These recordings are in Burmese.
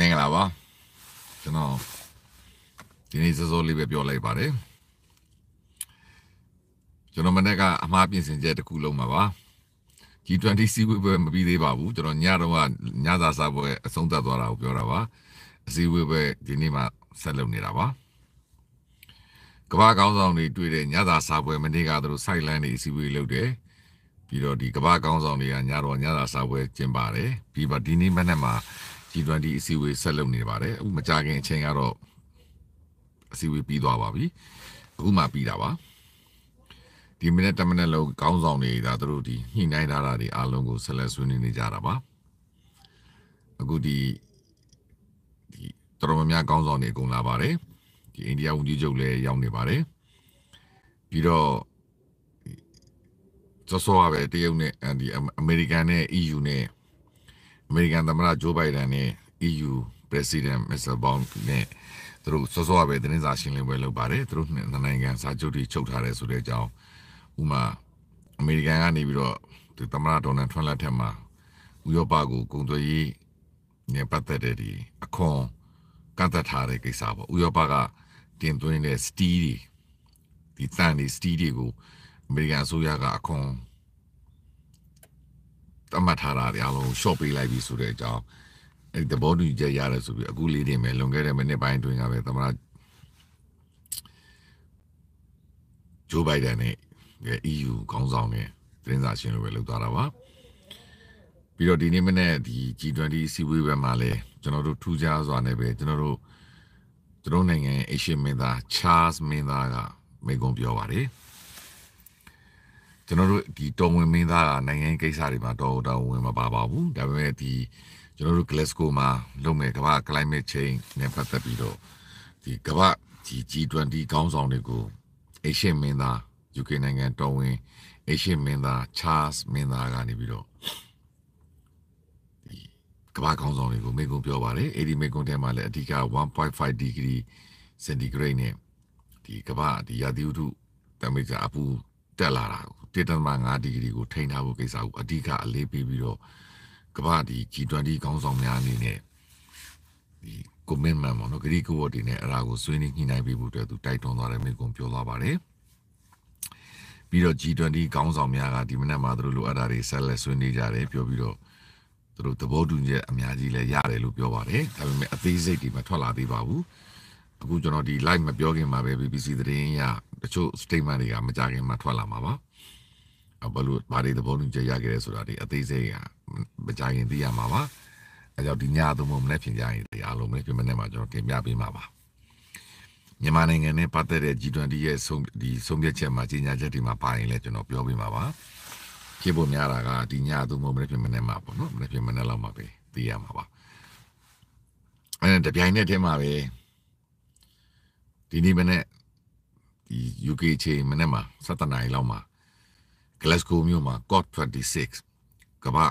မင်္ဂလာပါကျွန်တော်ဒီနေ့စောစောလေးပဲပြောလိုက်ပါတယ်ကျွန်တော်မနေ့ကအမှားပြင်ဆင်ချက်တစ်ခုလုံးမှာပါ G20 စီးပွေးပွဲမပြီးသေးပါဘူးကျွန်တော်ညတော့ညစာစားပွဲအဆုံးသတ်သွားတာကိုပြောတာပါအစည်းအဝေးပွဲဒီနေ့မှဆက်လုပ်နေတာပါကမ္ဘာကောင်းဆောင်တွေတွေ့တဲ့ညစာစားပွဲမနေ့ကသူတို့ site line တွေအစည်းအဝေးလုပ်တယ်ပြီးတော့ဒီကမ္ဘာကောင်းဆောင်တွေကညတော့ညစာစားပွဲကျင်းပါတယ်ပြီးပါဒီနေ့မနေ့မှာ G20 အစည်းအဝေးဆက်လုပ်နေပါတယ်အခုမကြခင်အချိန်ကတော့အစည်းအဝေးပြီးသွားပါပြီအခုမှပြီးတာပါဒီမိနစ်တမိနစ်လုံးကောင်းဆောင်နေတာသူတို့ဒီညှိနှိုင်းထားတာတွေအားလုံးကိုဆက်လက်ဆွေးနွေးနေကြတာပါအခုဒီဒီတော်တော်များများကောင်းဆောင်နေအကုန်လာပါတယ်ဒီအိန္ဒိယဝန်ကြီးချုပ်လည်းရောက်နေပါတယ်ပြီးတော့စောစောပဲတရုတ်နဲ့အမေရိကန်နဲ့ EU နဲ့အမေရိကန်သမ္မတဂျိုးဘိုင်ဒန်နဲ့ EU President Mr. Bond နဲ့သူတို့စောစောပဲသတင်းစာရှင်းလင်းပွဲလုပ်ပါတယ်သူတို့နှစ်နိုင်ငံစာချုပ်တွေချုပ်ထားတယ်ဆိုတဲ့အကြောင်းဥမာအမေရိကန်ကနေပြီးတော့ဒီသမ္မတဒေါ်နယ်ထရန့်လက်ထက်မှာဥရောပကိုကုန်သွယ်ရေးနဲ့ပတ်သက်တဲ့ဒီအခွန်ကန့်သတ်ထားတဲ့ကိစ္စပေါ့ဥရောပကတင်သွင်းတဲ့စတီးတွေဒီသန့်တွေစတီးတွေကိုအမေရိကန်အစိုးရကအခွန်သတ်မှတ်ထားတာတွေအားလုံးရှော့ပေးလိုက်ပြီဆိုတဲ့အကြောင်းအဲ့ဒီသဘောတူညီချက်ရတယ်ဆိုပြီးအခုလေးတင်ပဲလွန်ခဲ့တဲ့မိနစ်ပိုင်းအတွင်းကပဲသမရဂျိုးဘိုက်ဒန်နဲ့ EU ခေါင်းဆောင်နဲ့တင်းစာရှင်းလိုပဲလုပ်သွားတာပါပြီးတော့ဒီနေ့မနေ့ဒီ G20 အစည်းအဝေးပဲမှာလဲကျွန်တော်တို့ထူးခြားစွာနဲ့ပဲကျွန်တော်တို့ကျွန်တော်နိုင်ငံရဲ့အရှင်မင်းသား Charles မင်းသားကမိန့်ခွန်းပြောပါတယ်ကျွန်တော်တို့ဒီတော်ဝင်မင်းသားကနိုင်ငံရေးကိစ္စတွေမှာတော်တော်ဝင် မပါပါဘူးဒါပေမဲ့ဒီကျွန်တော်တို့ Glasgow မှာလုပ်မဲ့ကမ္ဘာ climate change နဲ့ပတ်သက်ပြီးတော့ဒီကမ္ဘာဒီ G20 ခေါင်းဆောင်တွေကိုအရှေ့မင်းသား UK နိုင်ငံတော်ဝင်အရှေ့မင်းသား Charles မင်းသားကနေပြီးတော့ဒီကမ္ဘာခေါင်းဆောင်တွေကိုမိကုံပြောပါတယ်အဲ့ဒီမိကုံထဲမှာလည်းအဓိက1.5 degree centigrade နဲ့ဒီကမ္ဘာဒီရာသီဥတုတမိကြအပူတက်လာတာ1.5ဒီဂရီကိုထိန်းထားဖို့ကိစ္စကိုအဓိကအလေးပေးပြီးတော့ကမ္ဘာဒီ G20 ခေါင်းဆောင်များအနေနဲ့ဒီ commitment ပေါ့နော်ဂရီကဝတ်တွေနဲ့အရာကိုဆွေးနွေးညှိနှိုင်းပေးဖို့အတွက်သူတိုက်တွန်းသွားတယ်မိကွန်ပြောသွားပါတယ်ပြီးတော့ G20 ခေါင်းဆောင်များကဒီမနက်မှာသူတို့လိုအပ်တာတွေဆက်လက်ဆွေးနွေးကြတယ်ပြောပြီးတော့သူတို့သဘောတူညီချက်အများကြီးလည်းရတယ်လို့ပြောပါတယ်ဒါပေမဲ့အသေးစိတ်တွေမထွက်လာသေးပါဘူးအခုကျွန်တော်ဒီ live မပြောခင်မှာပဲ BBC သတင်းရတချို့ statement တွေကမကြခင်မှာထွက်လာမှာပါအဘလို့ဘာတွေသဘောတူချက်ရခဲ့လဲဆိုတာဒီအသေးစိတ်ကမကြခင်သိရမှာပါအဲကြောင့်ဒီညသုံးဖို့မနေ့ပြင်ကြရင်ဒီအားလုံးမနေ့ပြင်မနေ့မှာကျွန်တော်တင်ပြပေးမှာပါမြန်မာနိုင်ငံနဲ့ပတ်သက်တဲ့ G20 ရဲ့ဆုံးဒီဆုံးဖြတ်ချက်မှာကြီးညာချက်ဒီမှာပါရင်လည်းကျွန်တော်ပြောပေးမှာပါဖြစ်ပေါ်များတာကဒီညသုံးဖို့မနေ့ပြင်မနေ့မှာပေါ့နော်မနေ့ပြင်မနေ့လောက်မှာပဲသိရမှာပါအဲတပြိုင်နက်တည်းမှာပဲဒီနေ့မနေ့ဒီ UK ချိန်မနေ့မှာ7နာရီလောက်မှာ Glasgow မြို့မှာ COP26 ကမ္ဘာ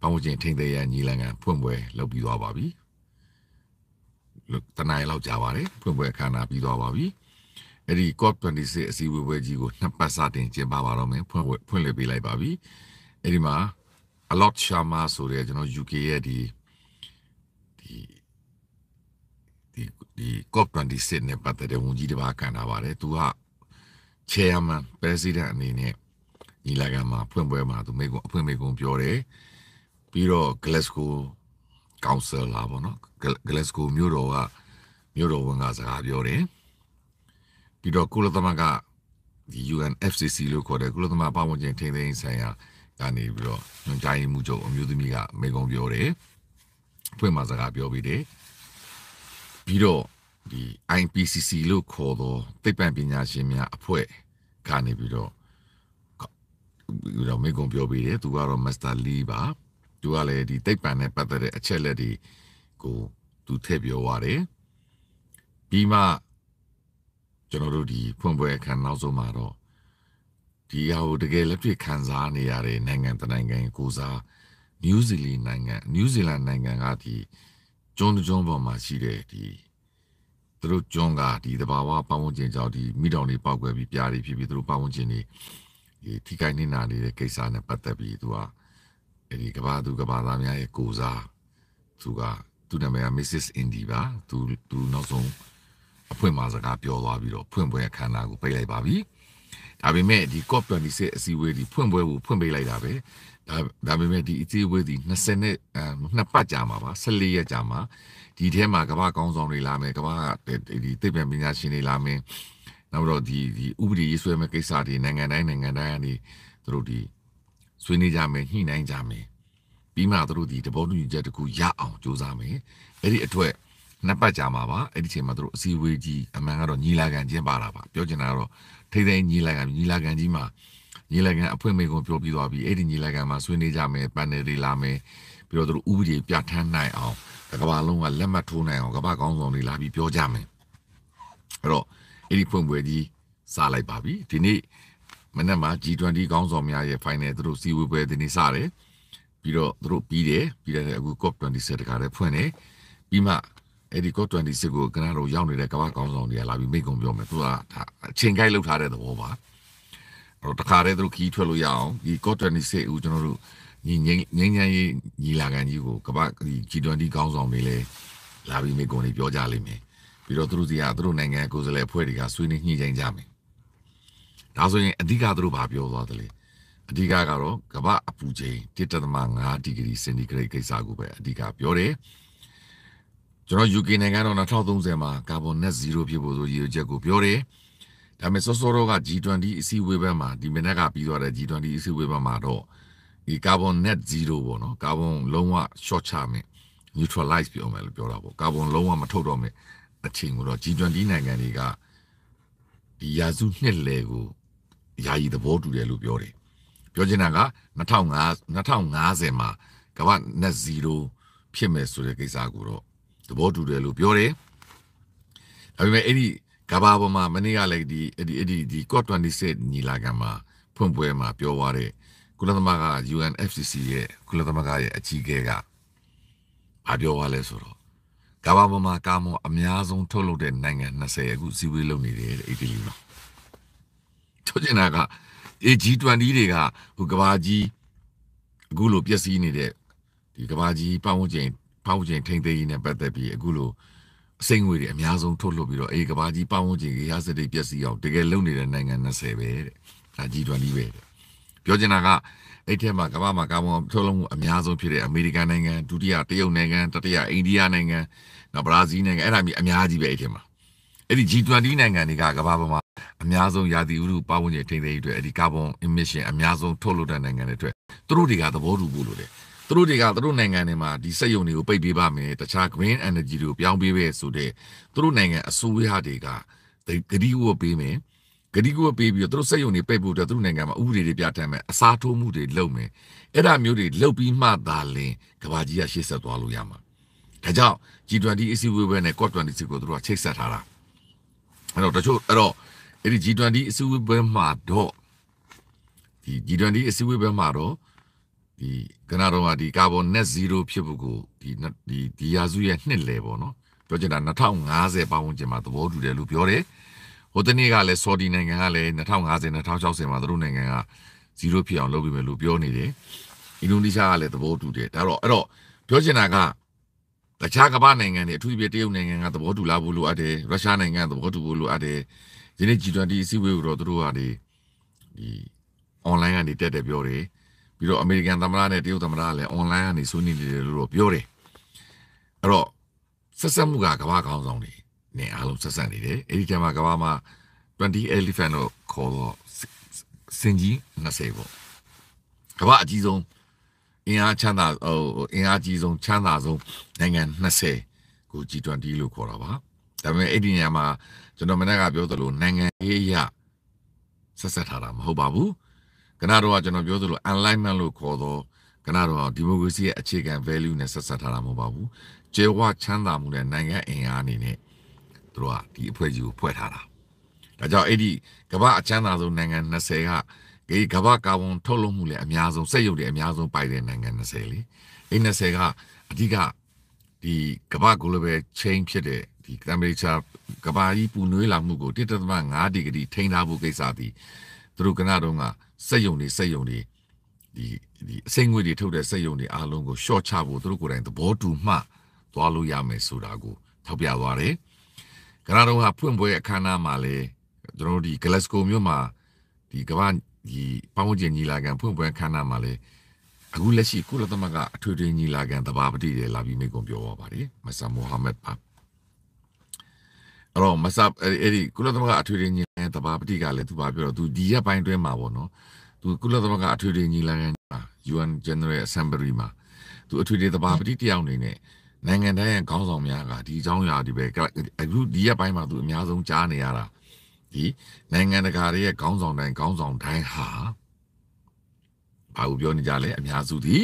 ပတ်ဝန်းကျင်ထိန်းသိမ်းရေးညီလာခံဖွင့်ပွဲလုပ်ပြီးသွားပါပြီ။တနားရီလောက်ကြာပါတယ်ဖွင့်ပွဲအခမ်းအနားပြီးသွားပါပြီ။အဲ့ဒီ COP26 အစည်းအဝေးပွဲကြီးကိုနှစ်ပတ်စတင်ကျင်းပပါတော့မယ်ဖွင့်ဖွင့်လှစ်ပေးလိုက်ပါပြီ။အဲ့ဒီမှာ Alot Sharma ဆိုတဲ့ကျွန်တော် UK ရဲ့ဒီဒီဒီ COP26 နဲ့ပတ်သက်တဲ့ဝန်ကြီးတစ်ပါးကန်တာပါတယ်သူက chairman president အနေနဲ့ညီလာခံမှာဖွင့်ပွဲမှာသူမိကုံအဖွင့်မိကုံပြောတယ်ပြီးတော့ Glasgow council လာပေါ့နော် Glasgow မြို့တော်ကမြို့တော်ဝန်ကစကားပြောတယ်ပြီးတော့ကုလသမဂ္ဂဒီ UNFCCC လို့ခေါ်တဲ့ကုလသမဂ္ဂပတ်ဝန်းကျင်ထိန်းသိမ်းဆိုင်ရာကနေပြီးတော့ညွှန်ကြားရေးမှူးချုပ်အမျိုးသမီးကမိကုံပြောတယ်ဖွင့်မှာစကားပြောပြီးတယ်ပြီးတော့ဒီ IPCC လို့ခေါ်သောသိပ္ပံပညာရှင်များအဖွဲ့ကနေပြီးတော့တော့မိကုံပြောပေးတယ်သူကတော့ Master Lee ပါသူကလည်းဒီသိပ္ပံနဲ့ပတ်သက်တဲ့အချက်လက်တွေကိုသူထည့်ပြောရတယ်ပြီးမှကျွန်တော်တို့ဒီဖွင့်ပွဲအခမ်းနောက်ဆုံးမှာတော့ဒီဟာကိုတကယ်လက်တွေ့ခံစားနေရတဲ့နိုင်ငံတနိုင်ငံကိုစားနယူးဇီလန်နိုင်ငံနယူးဇီလန်နိုင်ငံကဒီကျွန်းကျွန်းပေါ်မှာရှိတဲ့ဒီသူတို့ကျွန်းကဒီတဘာဝပတ်ဝန်းကျင်ကြောင့်ဒီမိတောင်တွေပောက်ကွယ်ပြီးပြားတွေဖြစ်ပြီးသူတို့ပတ်ဝန်းကျင်တွေဒီထိခိုက်နေတာနေတဲ့ကိစ္စနဲ့ပတ်သက်ပြီးသူကအဲဒီကဘာသူကဘာသားများရဲ့ကိုစားသူကသူ့နာမည်က Mrs. Indy ပါသူသူနောက်ဆုံးအဖွင့်မှာစကားပြောသွားပြီးတော့ဖွင့်ပွဲအခမ်းအနားကိုပိတ်လိုက်ပါပြီဒါပေမဲ့ဒီ COP26 အစည်းအဝေးဒီဖွင့်ပွဲကိုဖွင့်ပေးလိုက်တာပဲဒါဒါပေမဲ့ဒီအစည်းအဝေးဒီ20နှစ်အနှစ်ပတ်ကြာမှာပါ14ရက်ကြာမှာဒီထဲမှာကမ္ဘာကောင်းဆောင်တွေလာမယ်ကမ္ဘာဒီသိပ္ပံပညာရှင်တွေလာမယ်နောက်တော့ဒီဒီဥပဒေရေးဆွဲမဲ့ကိစ္စတွေနိုင်ငံတိုင်းနိုင်ငံတိုင်းကနေသူတို့ဒီဆွေးနွေးကြမယ်ညှိနှိုင်းကြမယ်ပြီးမှသူတို့ဒီတဘောတူညီချက်တခုရအောင်ကြိုးစားမယ်အဲ့ဒီအတွက်နှစ်ပတ်ကြာမှာပါအဲ့ဒီချိန်မှာသူတို့အစည်းအဝေးကြီးအမှန်ကတော့ညီလာခံကျင်းပတာပါပြောချင်တာကတော့ထိသိမ်းညီလာခံညီလာခံကြီးမှာညီလာခံအဖွင့်မိန့်ခွန်းပြောပြီးသွားပြီအဲ့ဒီညီလာခံမှာဆွေးနွေးကြမယ်ပန်နယ်တွေလာမယ်ပြီးတော့သူတို့ဥပဒေပြဋ္ဌာန်းနိုင်အောင်ကမ္ဘာလုံးကလက်မှတ်ထိုးနိုင်အောင်ကမ္ဘာကောင်းဆောင်တွေလာပြီးပြောကြမယ်အဲ့တော့အဲ့ဒီဖွင့်ပွဲကြီးစလိုက်ပါပြီဒီနေ့မနေ့မှာ G20 ကောင်းဆောင်များရဲ့ final သူတို့စီဝေးပွဲဒီနေ့စတယ်ပြီးတော့သူတို့ပြီးတယ်ပြီးတယ်အခု COP27 တခါတည်းဖွင့်တယ်ပြီးမှအဲ့ဒီ COP26 ကိုကနဒါတို့ရောက်နေတဲ့ကမ္ဘာကောင်းဆောင်တွေကလာပြီးမိတ်ကုံပြောမယ်သူကအချိန်ကိုက်လောက်ထားတဲ့သဘောပါတော့တခါတည်းသူတို့ခီးထွက်လို့ရအောင်ဒီ COP26 ဦးကျွန်တော်တို့ညီငင်းငင်းရေးညီလာခံကြီးကိုကမ္ဘာဒီ G20 ခေါင်းဆောင်တွေလည်းလာပြီးမိကုန်တွေပြောကြလိမ့်မယ်ပြီးတော့သူတို့စီကသူတို့နိုင်ငံကိုယ်စားလှယ်အဖွဲ့တွေကဆွေးနွေးညှိနှိုင်းကြမယ်ဒါဆိုရင်အဓိကသူတို့ဘာပြောသွားသလဲအဓိကကတော့ကမ္ဘာအပူချိန်1.5ဒီဂရီစင်တီဂရိတ်ကိစ္စကိုပဲအဓိကပြောတယ်ကျွန်တော် UK နိုင်ငံတော့2030မှာကာဗွန် net zero ဖြစ်ဖို့ဆိုရည်ရွယ်ချက်ကိုပြောတယ်ဒါပေမဲ့စောစောတော့က G20 အစည်းအဝေးဘက်မှာဒီမနေ့ကပြီးသွားတဲ့ G20 အစည်းအဝေးဘက်မှာတော့ဒီ carbon net zero ပေါ့နော် carbon လုံးဝ short ချမယ် neutralize ပြောမယ်လို့ပြောတာပေါ့ carbon လုံးဝမထုတ်တော့မယ်အချိန်ကိုတော့ G20 နိုင်ငံတွေကဒီရာစုနှစ်လယ်ကိုယာယီသဘောတူတယ်လို့ပြောတယ်ပြောချင်တာက2005 2050မှာကမ္ဘာ net zero ဖြစ်မယ်ဆိုတဲ့ကိစ္စကိုတော့သဘောတူတယ်လို့ပြောတယ်ဒါပေမဲ့အဲ့ဒီကဘာပေါ်မှာမနေ့ကလည်းဒီအဲ့ဒီဒီ COP26 ညီလာခံမှာဖွင့်ပွဲမှာပြောသွားတဲ့ကုလသမဂ္ဂ UNFCCC ရဲ့ကုလသမဂ္ဂရဲ့အကြီးအကဲကဘာပြောသွားလဲဆိုတော့ကမ္ဘာပေါ်မှာကာမွန်အများဆုံးထုတ်လုပ်တဲ့နိုင်ငံ20အခုစီဝေးလုပ်နေတယ်အီတလီမှာထုတ်ကျင်တာက AG20 တွေကဟိုကမ္ဘာကြီးအခုလိုပျက်စီးနေတဲ့ဒီကမ္ဘာကြီးပတ်ဝန်းကျင်ပတ်ဝန်းကျင်ထိမ့်သိမ်းရေးနဲ့ပတ်သက်ပြီးအခုလိုစိတ်ငွေတွေအများဆုံးထုတ်လွှတ်ပြီးတော့အေးကဘာကြီးပတ်ဝန်းကျင်ကြီးရစတိပျက်စီးအောင်တကယ်လုံနေတဲ့နိုင်ငံ20ပဲတဲ့ဒါကြီးတွန်ကြီးပဲတဲ့ပြောချင်တာကအဲ့ထဲမှာကမ္ဘာမှာကာဗွန်ထုတ်လုပ်မှုအများဆုံးဖြစ်တဲ့အမေရိကန်နိုင်ငံဒုတိယတရုတ်နိုင်ငံတတိယအိန္ဒိယနိုင်ငံနောက်ဘရာဇီးနိုင်ငံအဲ့ဒါမျိုးအများကြီးပဲအဲ့ထဲမှာအဲ့ဒီ G20 နိုင်ငံတွေကကမ္ဘာပေါ်မှာအများဆုံးရာသီဥတုပတ်ဝန်းကျင်ထိန်းသိမ်းရေးအတွက်အဲ့ဒီကာဗွန် emission အများဆုံးထုတ်လုပ်တဲ့နိုင်ငံတွေအတွက်သူတို့တွေကသဘောတူဖို့လိုတယ်တို့တွေကသူတို့နိုင်ငံတွေမှာဒီစက်ယုံတွေကိုပိတ်ပေးပါမယ်တခြား green energy တွေကိုပြောင်းပေးပဲဆိုတဲ့သူတို့နိုင်ငံအစိုးရတွေကဂတိကိုပေးမယ်ဂတိကိုပေးပြီးတော့သူတို့စက်ယုံတွေပိတ်ဖို့အတွက်သူတို့နိုင်ငံမှာဥပဒေတွေပြဋ္ဌာန်းမယ်အစားထိုးမှုတွေလုပ်မယ်အဲ့ဒါမျိုးတွေလုပ်ပြီးမှသာလင်ကဘာကြီးကရှေ့ဆက်သွားလို့ရမှာဒါကြောင့် G20 အစည်းအဝေးပဲနဲ့ COP26 ကိုသူတို့ကချိတ်ဆက်ထားတာအဲ့တော့တချို့အဲ့တော့အဲ့ဒီ G20 အစည်းအဝေးပွဲမှာတော့ဒီ G20 အစည်းအဝေးပွဲမှာတော့ဒီကနတော့ကဒီ carbon net zero ဖြစ်ဖို့ကိုဒီဒီဒီရာစုရဲ့နှစ်လေပေါ့နော်ပြောချင်တာ2050ပတ်ဝန်းကျင်မှာသဘောတူတယ်လို့ပြောတယ်ဟိုတနေ့ကလည်းဆော်ဒီနိုင်ငံကလည်း2050 2060မှာသူတို့နိုင်ငံက0ဖြစ်အောင်လုပ်ပြီးမယ်လို့ပြောနေတယ်အင်ဒိုနီးရှားကလည်းသဘောတူတယ်ဒါတော့အဲ့တော့ပြောချင်တာကတခြားကမ္ဘာနိုင်ငံတွေအထူးသဖြင့်တရုတ်နိုင်ငံကသဘောတူလာဖို့လိုအပ်တယ်ရုရှားနိုင်ငံကသဘောတူဖို့လိုအပ်တယ်ဒီနေ့ G20 အစည်းအဝေးကိုတော့သူတို့ကဒီ online ကနေတက်တယ်ပြောတယ်ပြီးတော့အမေရိကန်သမ္မတနဲ့တရုတ်သမ္မတလည်း online ကနေဆွေးနွေးနေတယ်လို့တော့ပြောတယ်အဲ့တော့ဆက်ဆက်မှုကကမ္ဘာကောင်းဆောင်တွေနဲ့အားလုံးဆက်ဆက်နေတယ်အဲ့ဒီထဲမှာကမ္ဘာမှာ20 elephant လို့ခေါ်တော့စင်ကြီး20ပေါ့ကမ္ဘာအကြီးဆုံးအင်အားချမ်းသာဟိုအင်အားကြီးဆုံးချမ်းသာဆုံးနိုင်ငံ20ကို G20 လို့ခေါ်တာပါဒါပေမဲ့အဲ့ဒီနေရာမှာကျွန်တော်မနေ့ကပြောသလိုနိုင်ငံရေးအရဆက်ဆက်ထားတာမဟုတ်ပါဘူးကနာတော့ကျွန်တော်ပြောသလို alignment လို့ခေါ်တော့ကနာတော့ဒီမိုကရေစီရဲ့အခြေခံ value နဲ့ဆက်ဆက်ထားတာမဟုတ်ပါဘူးကျေဝချမ်းသာမှုနဲ့နိုင်ငံအင်အားအနေနဲ့သူတို့ကဒီအဖွဲ့ကြီးကိုဖွဲ့ထားတာဒါကြောင့်အဲ့ဒီကမ္ဘာအချမ်းသာဆုံးနိုင်ငံ20ကဒီကမ္ဘာကာဗွန်ထုတ်လုပ်မှုလည်းအများဆုံးစက်ရုပ်တွေအများဆုံးပိုက်တဲ့နိုင်ငံ20လေအဲ့20ကအဓိကဒီကမ္ဘာ global change ဖြစ်တဲ့ဒီ temperature ကမ္ဘာကြီးပူနွေးလာမှုကို1.5ဒီဂရီထိန်းထားဖို့ကိစ္စသည်သူတို့ကနတော့ကစက်ယုံတွေစက်ယုံတွေဒီဒီအစိမ့်ငွေတွေထုတ်တဲ့စက်ယုံတွေအားလုံးကို short ချဖို့သူတို့ကိုယ်တိုင်သဘောတူမှသွားလို့ရမယ်ဆိုတာကိုထောက်ပြသွားတယ်ကနာတော့ဟာဖွင့်ပွဲအခမ်းအနားမှာလေကျွန်တော်တို့ဒီ Glasgow မြို့မှာဒီကမ္ဘာဒီပေါင်းကျင်ညီလာခံဖွင့်ပွဲအခမ်းအနားမှာလေအခုလက်ရှိကုလသမဂ္ဂအထွေထွေညီလာခံသဘာပတိတွေလာပြီးမိန့်ခွန်းပြောပါပါတယ်မဆာမိုဟာမက်ပါအဲ့တော့မစပ်အဲ့ဒီကုလသမဂ္ဂအထွေထွေညီလာခံတဘာပတိကလည်းသူပါပြောတော့သူဒီရက်ပိုင်းတွင်းမှာပေါ့နော်သူကုလသမဂ္ဂအထွေထွေညီလာခံ UN General Assembly မှာသူအထွေထွေတဘာပတိတယောက်အနေနဲ့နိုင်ငံတိုင်းရဲ့ခေါင်းဆောင်များကဒီအကြောင်းအရာဒီပဲအခုဒီရက်ပိုင်းမှာသူအများဆုံးကြားနေရတာဒီနိုင်ငံတကာရဲ့ခေါင်းဆောင်တိုင်းခေါင်းဆောင်တိုင်းဟာဘာလို့ပြောနေကြလဲအများစုဒီ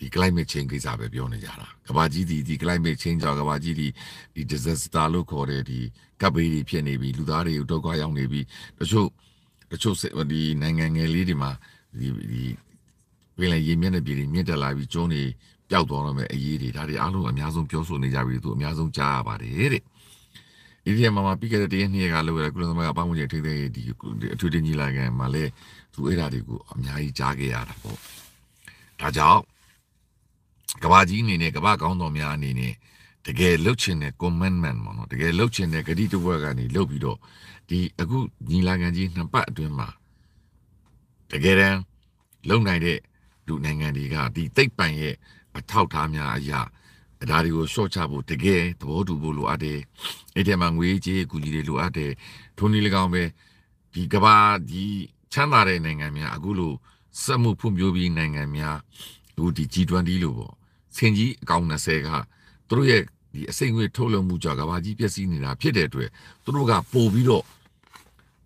ဒီ climate change ကိစ္စပဲပြောနေကြတာကဘာကြီးဒီဒီ climate change ကြောင့်ကဘာကြီးဒီဒီ disaster လို့ခေါ်တဲ့ဒီကပ်ဘေးတွေဖြစ်နေပြီလူသားတွေဒုက္ခရောက်နေပြီတချို့တချို့ဒီနိုင်ငံငယ်လေးတွေမှာဒီဒီပြည်လည်းရေမျက်နှာပြည်တွေမြင့်တက်လာပြီးကျုံးတွေပျောက်သွားတော့မယ်အရေးတွေဒါတွေအားလုံးအများဆုံးပြောဆိုနေကြပြီသူအများဆုံးကြားရပါတယ်တဲ့ဒီဒီမှာမှာပြီးခဲ့တဲ့တရက်နှစ်ရက်ကလုပ်ရတဲ့ကုလသမဂ္ဂပတ်ဝန်းကျင်ထိန်းသိမ်းရေးဒီအထူးတင်ကြီးလာခံမှာလဲသူအဲ့ဒါတွေကိုအများကြီးကြားခဲ့ရတာပေါ့ဒါကြောင့်ကဘာကြီးအနေနဲ့ကဘာကောင်းတော်များအနေနဲ့တကယ်လှုပ်ချင်တဲ့ commandment ပေါ့နော်တကယ်လှုပ်ချင်တဲ့ဂတိတဝက်ကနေလှုပ်ပြီးတော့ဒီအခုညီလာခံကြီးနှစ်ပတ်အတွင်းမှာတကယ်တမ်းလုံနိုင်တဲ့လူနိုင်ငံတွေကဒီသိပ်ပံရဲ့အထောက်ထားများအရာဒါတွေကိုရှော့ချဖို့တကယ်သဘောတူဖို့လိုအပ်တယ်အဲ့ဒီမှာငွေကြေးအကူအညီတွေလိုအပ်တယ်ထုံးနည်း၎င်းပဲဒီကဘာဒီချမ်းသာတဲ့နိုင်ငံများအခုလိုစက်မှုဖွံ့ဖြိုးပြီးနိုင်ငံများအခုဒီ G20 လို့ပေါ့ဆင်ကြီးအကောင်20ကသူတို့ရဲ့ဒီအစိမ့်ငွေထုတ်လုပ်မှုကြောင့်ကဘာကြီးပြည့်စည်နေတာဖြစ်တဲ့အတွက်သူတို့ကပို့ပြီးတော့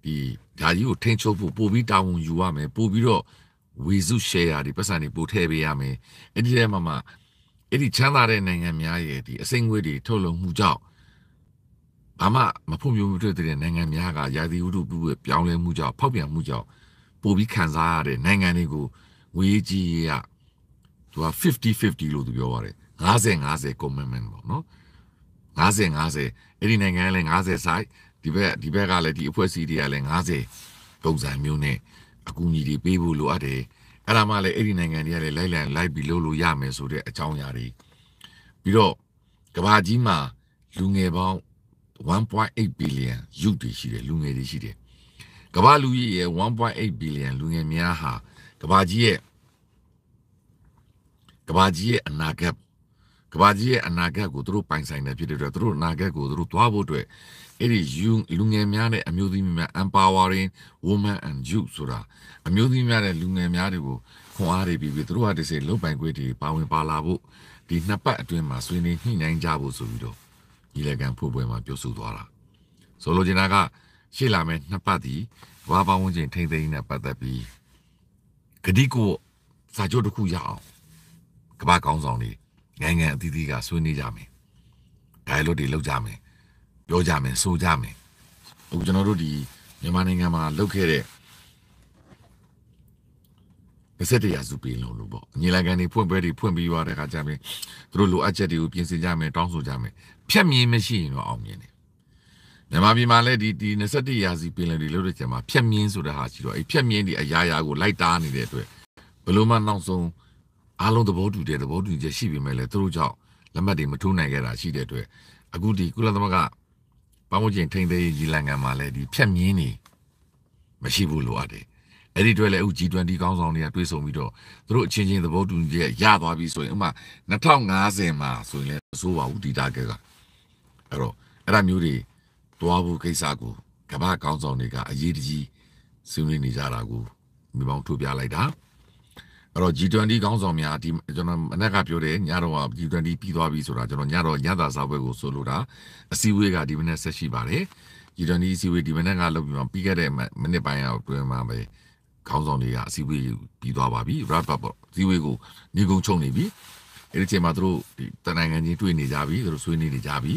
ဒီဓာကြီးကိုထိန်းချုပ်ဖို့ပို့ပြီးတာဝန်ယူရမယ်ပို့ပြီးတော့ဝေစု share တွေပတ်စံတွေပို့ထည့်ပေးရမယ်အဲ့ဒီထဲမှာမှအဲ့ဒီချမ်းသာတဲ့နိုင်ငံများရဲ့ဒီအစိမ့်ငွေတွေထုတ်လုပ်မှုကြောင့်ဘာမှမဖွံ့ဖြိုးမှုတွေ့တဲ့နိုင်ငံများကရာသီဥတုပြုပြောင်းလဲမှုကြောင့်ဖောက်ပြန်မှုကြောင့်ပို့ပြီးခံစားရတဲ့နိုင်ငံတွေကိုငွေကြီးရသူက50-50လို့သူပြောပါတယ်50-50 commitment ပေါ့နော်50-50အဲ့ဒီနိုင်ငံကလည်း50 site ဒီဘက်ဒီဘက်ကလည်းဒီအဖွဲ့အစည်းတွေကလည်း50ပုံစံမျိုးနဲ့အကူအညီတွေပေးဖို့လိုအပ်တယ်အဲ့ဒါမှလည်းအဲ့ဒီနိုင်ငံတွေကလည်းလိုက်လံလိုက်ပြီးလုပ်လို့ရမယ်ဆိုတဲ့အကြောင်းအရာတွေပြီးတော့ကဘာကြီးမှာလူငယ်ပေါင်း1.8 billion ယူတည်ရှိတယ်လူငယ်တွေရှိတယ်ကမ္ဘာလူကြီးရဲ့1.8 billion လူငယ်များဟာကမ္ဘာကြီးရဲ့ကဘာကြီးရဲ့အနာဂတ်ကဘာကြီးရဲ့အနာဂတ်ကိုသူတို့ပိုင်ဆိုင်နေဖြစ်တဲ့အတွက်သူတို့အနာဂတ်ကိုသူတို့သွားဖို့အတွက်အဲ့ဒီယူလူငယ်များနဲ့အမျိုးသမီးများ empowering women and youth ဆိုတာအမျိုးသမီးများနဲ့လူငယ်များတွေကိုခွန်အားတွေပြီးပြီးသူတို့ဟာဒီစိလုံပိုင်ခွင့်တွေပါဝင်ပါလာဖို့ဒီနှစ်ပတ်အတွင်းမှာဆွေးနွေးညှိနှိုင်းကြဖို့ဆိုပြီးတော့ညီလက်ကန်ဖို့ပွဲမှာပြောဆိုသွားတာဆိုလိုချင်တာကရှေ့လာမယ့်နှစ်ပတ်ဒီဘာပါဝင်ခြင်းထိမ့်သိမ်းနဲ့ပတ်သက်ပြီးဂတိကိုစာချုပ်တစ်ခုရအောင်ကမ္ဘာကောင်းဆောင်တွေနိုင်ငံအသီးသီးကဆွေးနွေးကြမယ်ဒိုင်လော့တွေလုပ်ကြမယ်ပြောကြမယ်ဆိုကြမယ်အခုကျွန်တော်တို့ဒီမြန်မာနိုင်ငံမှာလုပ်ခဲ့တဲ့ပစ္စတရာစုပင်းလုံးလို့ပေါ့ညီလာခံတွေဖွင့်ပွဲတွေဖွင့်ပြီးသွားတဲ့အခါကျရင်သူတို့လိုအပ်ချက်တွေကိုပြင်ဆင်ကြမယ်တောင်းဆိုကြမယ်ဖြတ်မြင်မရှိရင်တော့အောင်မြင်တယ်မြန်မာပြည်မှာလည်းဒီဒီ27ရာစုပင်းလုံးတွေလုပ်တဲ့ကြမှာဖြတ်မြင်ဆိုတဲ့ဟာရှိတော့အဲဖြတ်မြင်ဒီအရာရာကိုလိုက်တားနေတဲ့အတွက်ဘယ်လိုမှနောက်ဆုံးအားလုံးသဘောတူတဲ့သဘောတူညီချက်ရှိပေမဲ့လည်းသူတို့ကြောင့်လက်မှတ်တွေမထိုးနိုင်ခဲ့တာရှိတဲ့အတွက်အခုဒီကုလသမဂ္ဂပတ်ဝန်းကျင်ထိန်းသိမ်းရေးကြီးလန်ငံမှာလည်းဒီဖြတ်မြင်းနေမရှိဘူးလို့ရတယ်အဲ့ဒီတွေ့လဲအခု G20 ကောင်းဆောင်တွေကတွေးဆုံပြီးတော့သူတို့အချင်းချင်းသဘောတူညီချက်ရသွားပြီဆိုရင်ဥမာ2050မှာဆိုရင်လည်းစိုးပါဘူးဒီတာကဲကအဲ့တော့အဲ့ဒါမျိုးတွေတွားဖို့ကိစ္စကိုကမ္ဘာကောင်းဆောင်တွေကအရေးတကြီးဆွေးနွေးနေကြတာကိုမိပေါင်းထုတ်ပြလိုက်တာအဲ့တော့ G20 ခေါင်းဆောင်များဒီကျွန်တော်မနေ့ကပြောတယ်ညတော့ G20 ပြီးသွားပြီဆိုတာကျွန်တော်ညတော့ညသာစားပွဲကိုဆိုလိုတာအစည်းအဝေးကဒီမနေ့ဆက်ရှိပါတယ် G20 အစည်းအဝေးဒီမနေ့ကလုပ်ပြီးမှပြီးခဲ့တဲ့မိနစ်ပိုင်းအောက်တွင်မှာပဲခေါင်းဆောင်တွေကအစည်းအဝေးပြီးသွားပါပြီ wrap up ပေါ့အစည်းအဝေးကိုညီကုန်းချုပ်နေပြီအဲ့ဒီချိန်မှာတို့ဒီတနိုင်ငံချင်းတွေ့နေကြပြီတို့ဆွေးနွေးနေကြပြီ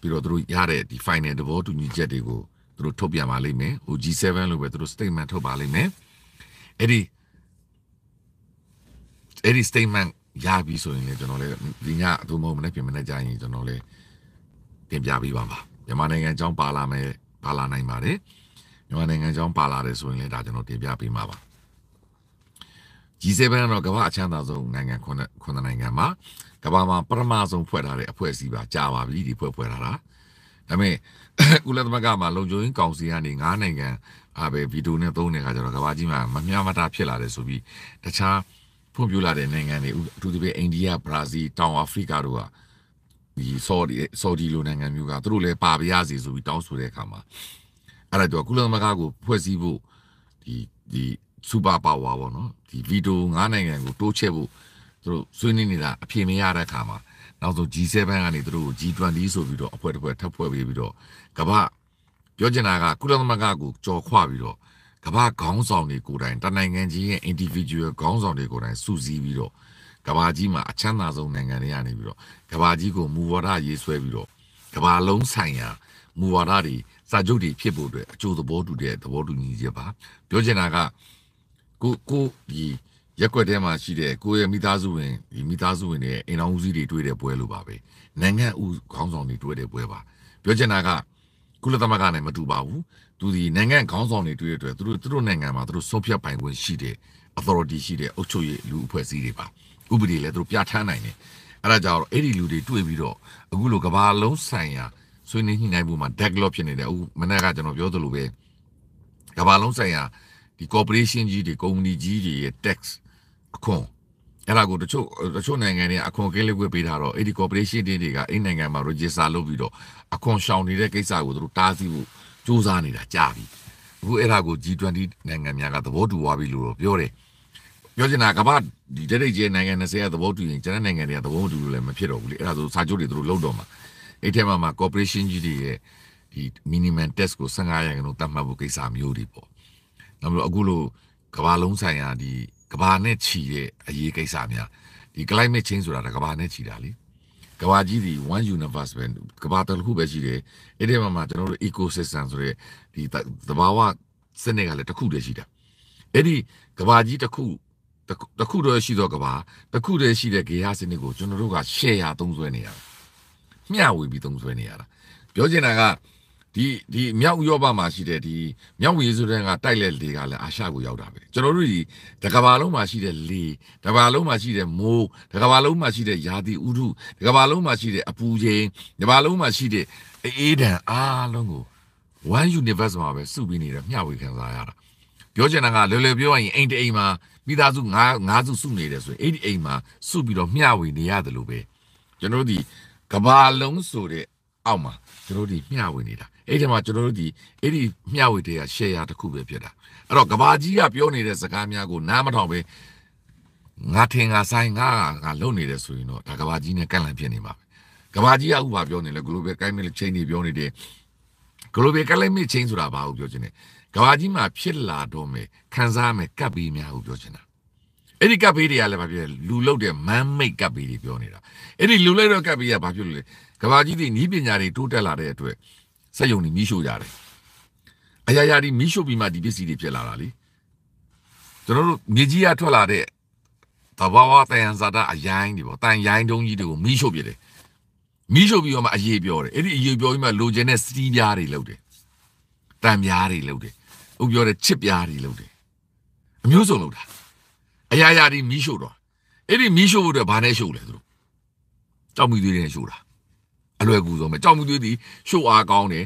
ပြီးတော့တို့ရတဲ့ဒီ final သဘောတူညီချက်တွေကိုတို့ထုတ်ပြန်ပါလိမ့်မယ်ဟို G7 လို့ပဲတို့ statement ထုတ်ပါလိမ့်မယ်အဲ့ဒီအဲ့ဒီ statement ရပြီဆိုရင်လည်းကျွန်တော်လည်းဒီညအတူမဟုတ်မနဲ့ပြင်မနဲ့ကြာရင်ကျွန်တော်လည်းပြင်ပြပေးပါပါမြန်မာနိုင်ငံအကြောင်းပါလာမယ်ပါလာနိုင်ပါတယ်မြန်မာနိုင်ငံအကြောင်းပါလာတယ်ဆိုရင်လည်းဒါကျွန်တော်တင်ပြပေးမှာပါ G7 ကတော့ကမ္ဘာအချမ်းသာဆုံးနိုင်ငံခုနှစ်ခုနှစ်နိုင်ငံမှာကမ္ဘာမှာပထမဆုံးဖွဲ့ထားတဲ့အဖွဲ့အစည်းပါကြာပါပြီဒီဖွဲ့ဖွဲ့ထားတာဒါပေမဲ့ကုလသမဂ္ဂမှာလုံခြုံရေးကောင်စီကနေ9နိုင်ငံအပဲဗီတိုနဲ့သုံးတဲ့ခါကျတော့ကမ္ဘာကြီးမှာမမျှမတဖြစ်လာတယ်ဆိုပြီးတခြားဖွံ့ဖြိုးလာတဲ့နိုင်ငံတွေအထူးသဖြင့်အိန္ဒိယဘရာဇီးတောင်အာဖရိကတို့ကဒီဆော်ဒီဆော်ဒီလိုနိုင်ငံမျိုးကသူတို့လည်းပါပါရစီဆိုပြီးတောင်းဆိုတဲ့အခါမှာအဲ့ဒါတော့ကုလသမဂ္ဂကိုဖွဲ့စည်းဖို့ဒီဒီစူပါပါဝါပေါ့နော်ဒီဗီတိုငါးနိုင်ငံကိုတိုးချဲ့ဖို့သူတို့ဆွေးနွေးနေတာအပြေမရတဲ့အခါမှာနောက်ဆုံး G7 ကနေသူတို့ G20 ဆိုပြီးတော့အဖွဲ့တစ်ဖွဲ့ထပ်ဖွဲ့ပြီးပြီးတော့ကမ္ဘာပြောချင်တာကကုလသမဂ္ဂကိုကြော်ခွပြီးတော့ကမ္ဘာခေါင်းဆောင်တွေကိုယ်တိုင်တနိုင်ငံချင်းရဲ့ individual ခေါင်းဆောင်တွေကိုယ်တိုင်စုစည်းပြီးတော့ကမ္ဘာကြီးမှာအချမ်းသာဆုံးနိုင်ငံတွေကနေပြီးတော့ကမ္ဘာကြီးကိုမူဝါဒရေးဆွဲပြီးတော့ကမ္ဘာလုံးဆိုင်ရာမူဝါဒတွေစာချုပ်တွေဖြစ်ဖို့အတွက်အကျိုးသဘောတူတဲ့သဘောတူညီချက်ပါပြောချင်တာကကိုကိုဒီရက်ွက်ထဲမှာရှိတဲ့ကိုရဲ့မိသားစုဝင်ဒီမိသားစုဝင်တွေအိမ်တော်ဦးစီးတွေတွေ့တဲ့ပွဲလိုပါပဲနိုင်ငံဦးခေါင်းဆောင်တွေတွေ့တဲ့ပွဲပါပြောချင်တာကကုလသမဂ္ဂနဲ့မတူပါဘူးသူဒီနိုင်ငံခေါင်းဆောင်တွေတွေ့ရတဲ့သူတို့သူတို့နိုင်ငံမှာသူတို့ဆုံးဖြတ်ပိုင်ခွင့်ရှိတဲ့ authority ရှိတဲ့အုပ်ချုပ်ရေးလူအဖွဲ့အစည်းတွေပါဥပဒေလည်းသူတို့ပြဋ္ဌာန်းနိုင်တယ်အဲ့ဒါကြောင့်အဲ့ဒီလူတွေတွေ့ပြီးတော့အခုလိုကဘာလုံးဆိုင်ရာဆွေးနွေးညှိနှိုင်းမှုမှာ develop ဖြစ်နေတယ်အခုမနေ့ကကျွန်တော်ပြောသလိုပဲကဘာလုံးဆိုင်ရာဒီ corporation ကြီးတွေ company ကြီးတွေရဲ့ tax အခွန်အဲ့ဒါကိုတချို့တချို့နိုင်ငံတွေအခွန်ကလေးကွက်ပေးထားတော့အဲ့ဒီ corporation တွေကအဲ့နိုင်ငံမှာ register လုပ်ပြီးတော့အခွန်ရှောင်နေတဲ့ကိစ္စကိုသူတို့တားဆီးဖို့စူးစမ်းနေတာကြာပြီအခုအဲ့ဒါကို G20 နိုင်ငံများကသဘောတူသွားပြီလို့တော့ပြောတယ်ပြောချင်တာကမ္ဘာဒီတိတ်ကျဲနိုင်ငံ20ကသဘောတူရင်ကျွန်တော်နိုင်ငံတွေကသဘောတူလို့လည်းမဖြစ်တော့ဘူးလေအဲ့ဒါဆိုစာချုပ်တွေသူတို့လုံတော့မှာအဲ့ထဲမှာမှာ corporation ကြီးတွေရဲ့ဒီ minimum test ကို15ရာခိုင်နှုန်းသတ်မှတ်ဖို့ကိစ္စမျိုးတွေပေါ့နောက်ပြီးတော့အခုလိုကဘာလုံးဆိုင်ရာဒီကဘာနဲ့ခြီတဲ့အရေးကိစ္စများဒီ climate change ဆိုတာကဘာနဲ့ခြီတာလေကဘာကြီးဒီ one universe ပဲကဘာတစ်ခုပဲရှိတယ်အဲ့ဒီမှာမှကျွန်တော်တို့ ecosystem ဆိုတဲ့ဒီသဘာဝစနစ်ကလည်းတစ်ခုတည်းရှိတာအဲ့ဒီကဘာကြီးတစ်ခုတစ်ခုတည်းရှိတော့ကဘာတစ်ခုတည်းရှိတဲ့ဂေဟစနစ်ကိုကျွန်တော်တို့က share သုံးစွဲနေရတာမျှဝေပြီးသုံးစွဲနေရတာပြောချင်တာကဒီဒီမြောက်ဥရောပမှာရှိတဲ့ဒီမြောက်ဝေဆိုတဲ့ကတိုက်လက်လေကလည်းအာရှကိုရောက်တာပဲကျွန်တော်တို့ဒီတကဘာလုံးမှာရှိတဲ့လေတကဘာလုံးမှာရှိတဲ့မိုးတကဘာလုံးမှာရှိတဲ့ရာသီဥတုတကဘာလုံးမှာရှိတဲ့အပူချိန်တကဘာလုံးမှာရှိတဲ့အေးဒဏ်အားလုံးကို one universe မှာပဲစုပြီးနေတဲ့မျှဝေခံစားရတာပြောချင်တာကလွယ်လွယ်ပြောရရင်အိမ်တအိမ်မှာမိသားစု၅၅စုစုနေတယ်ဆိုရင်အဲ့ဒီအိမ်မှာစုပြီးတော့မျှဝေနေရတယ်လို့ပဲကျွန်တော်တို့ဒီကဘာလုံးဆိုတဲ့အောက်မှာကျွန်တော်တို့ဒီမျှဝေနေတာအဲ့ဒီမှာကျွန်တော်တို့ဒီအဲ့ဒီမျှဝေတွေက share တစ်ခုပဲဖြစ်တာအဲ့တော့ကဘာကြီးကပြောနေတဲ့စကားများကိုနားမထောင်ပဲငါထင်ငါဆိုင်ငါငါလုံနေတယ်ဆိုရင်တော့ဒါကဘာကြီးနဲ့ကန့်လန့်ဖြစ်နေမှာပဲကဘာကြီးကဥပါပြောနေလဲ global climate change တွေပြောနေတယ် global climate change ဆိုတာဘာကိုပြောချင်လဲကဘာကြီးမှာဖြစ်လာတော့မယ်ခံစားမယ်ကပ်ဘေးများကိုပြောချင်တာအဲ့ဒီကပ်ဘေးတွေကလည်းဘာဖြစ်လဲလူလုတ်တဲ့ man made ကပ်ဘေးတွေပြောနေတာအဲ့ဒီလူလုတ်တဲ့ကပ်ဘေးကဘာဖြစ်လို့လဲကဘာကြီးတွေနီးပညာတွေတိုးတက်လာတဲ့အတွက်စက်ယုံတွေမိရှို့ကြတယ်အရာရာဒီမိရှို့ပြီးမှဒီပစ္စည်းတွေဖြစ်လာတာလေကျွန်တော်တို့မြေကြီးကထွက်လာတဲ့တဘာဝတယံဇာတာအရိုင်းတွေပေါ့တန်ရိုင်းတုံးကြီးတွေကိုမိရှို့ပြတယ်မိရှို့ပြီးတော့မှအရေးပြောတယ်အဲ့ဒီအရေးပြောပြီးမှလိုချင်တဲ့စီးပြားတွေလုပ်တယ်တန်ပြားတွေလုပ်တယ်ဥပြောတဲ့ချစ်ပြားတွေလုပ်တယ်အမျိုးစုံလုပ်တာအရာရာဒီမိရှို့တော့အဲ့ဒီမိရှို့ဖို့အတွက်ဘာနဲ့ရှို့လဲသူတို့တောက်မိသေးတယ်ရှို့တာအလွယ်ကူဆုံးပဲကြောက်မှုသွေးသည်ရှို့အားကောင်းတယ်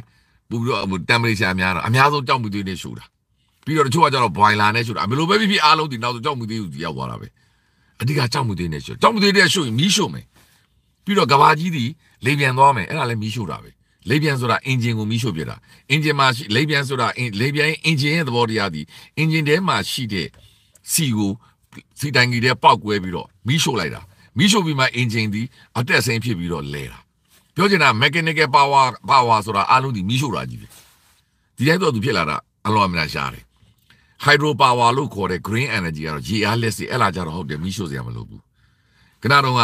ပူပြီးတော့တမ်ပရေချာများတော့အများဆုံးကြောက်မှုသွေးနဲ့ရှို့တာပြီးတော့တချို့ကကျတော့ဘွိုင်လာနဲ့ရှို့တာဘယ်လိုပဲဖြစ်ဖြစ်အားလုံးဒီနောက်ဆုံးကြောက်မှုသွေးကိုရောက်သွားတာပဲအဓိကကြောက်မှုသွေးနဲ့ရှို့ကြောက်မှုသွေးနဲ့ရှို့ရင်မီးရှို့မယ်ပြီးတော့ကဘာကြီးသည်လေပြန်သွားမယ်အဲ့ဒါလည်းမီးရှို့တာပဲလေပြန်ဆိုတာအင်ဂျင်ကိုမီးရှို့ပြတာအင်ဂျင်မှာလေပြန်ဆိုတာလေပြန်အင်ဂျင်ရဲ့သဘောတရားသည်အင်ဂျင်ထဲမှာရှိတဲ့စီကိုစီတိုင်ကြီးထဲပေါက်ကွဲပြီးတော့မီးရှို့လိုက်တာမီးရှို့ပြီးမှအင်ဂျင်သည်အတက်ဆင်းဖြစ်ပြီးတော့လဲတာပြောချင်တာ mechanical power power ဆိုတာအလုံးဒီမီးရှို့တာကြီးပဲဒီတိုင်းတော့သူဖြစ်လာတာအလွန်အများရှားတယ် hydro power လို့ခေါ်တဲ့ green energy ကတော့ GR လက်စီအဲ့လာကြတော့ဟုတ်တယ်မီးရှို့စရာမလိုဘူးခဏတော့က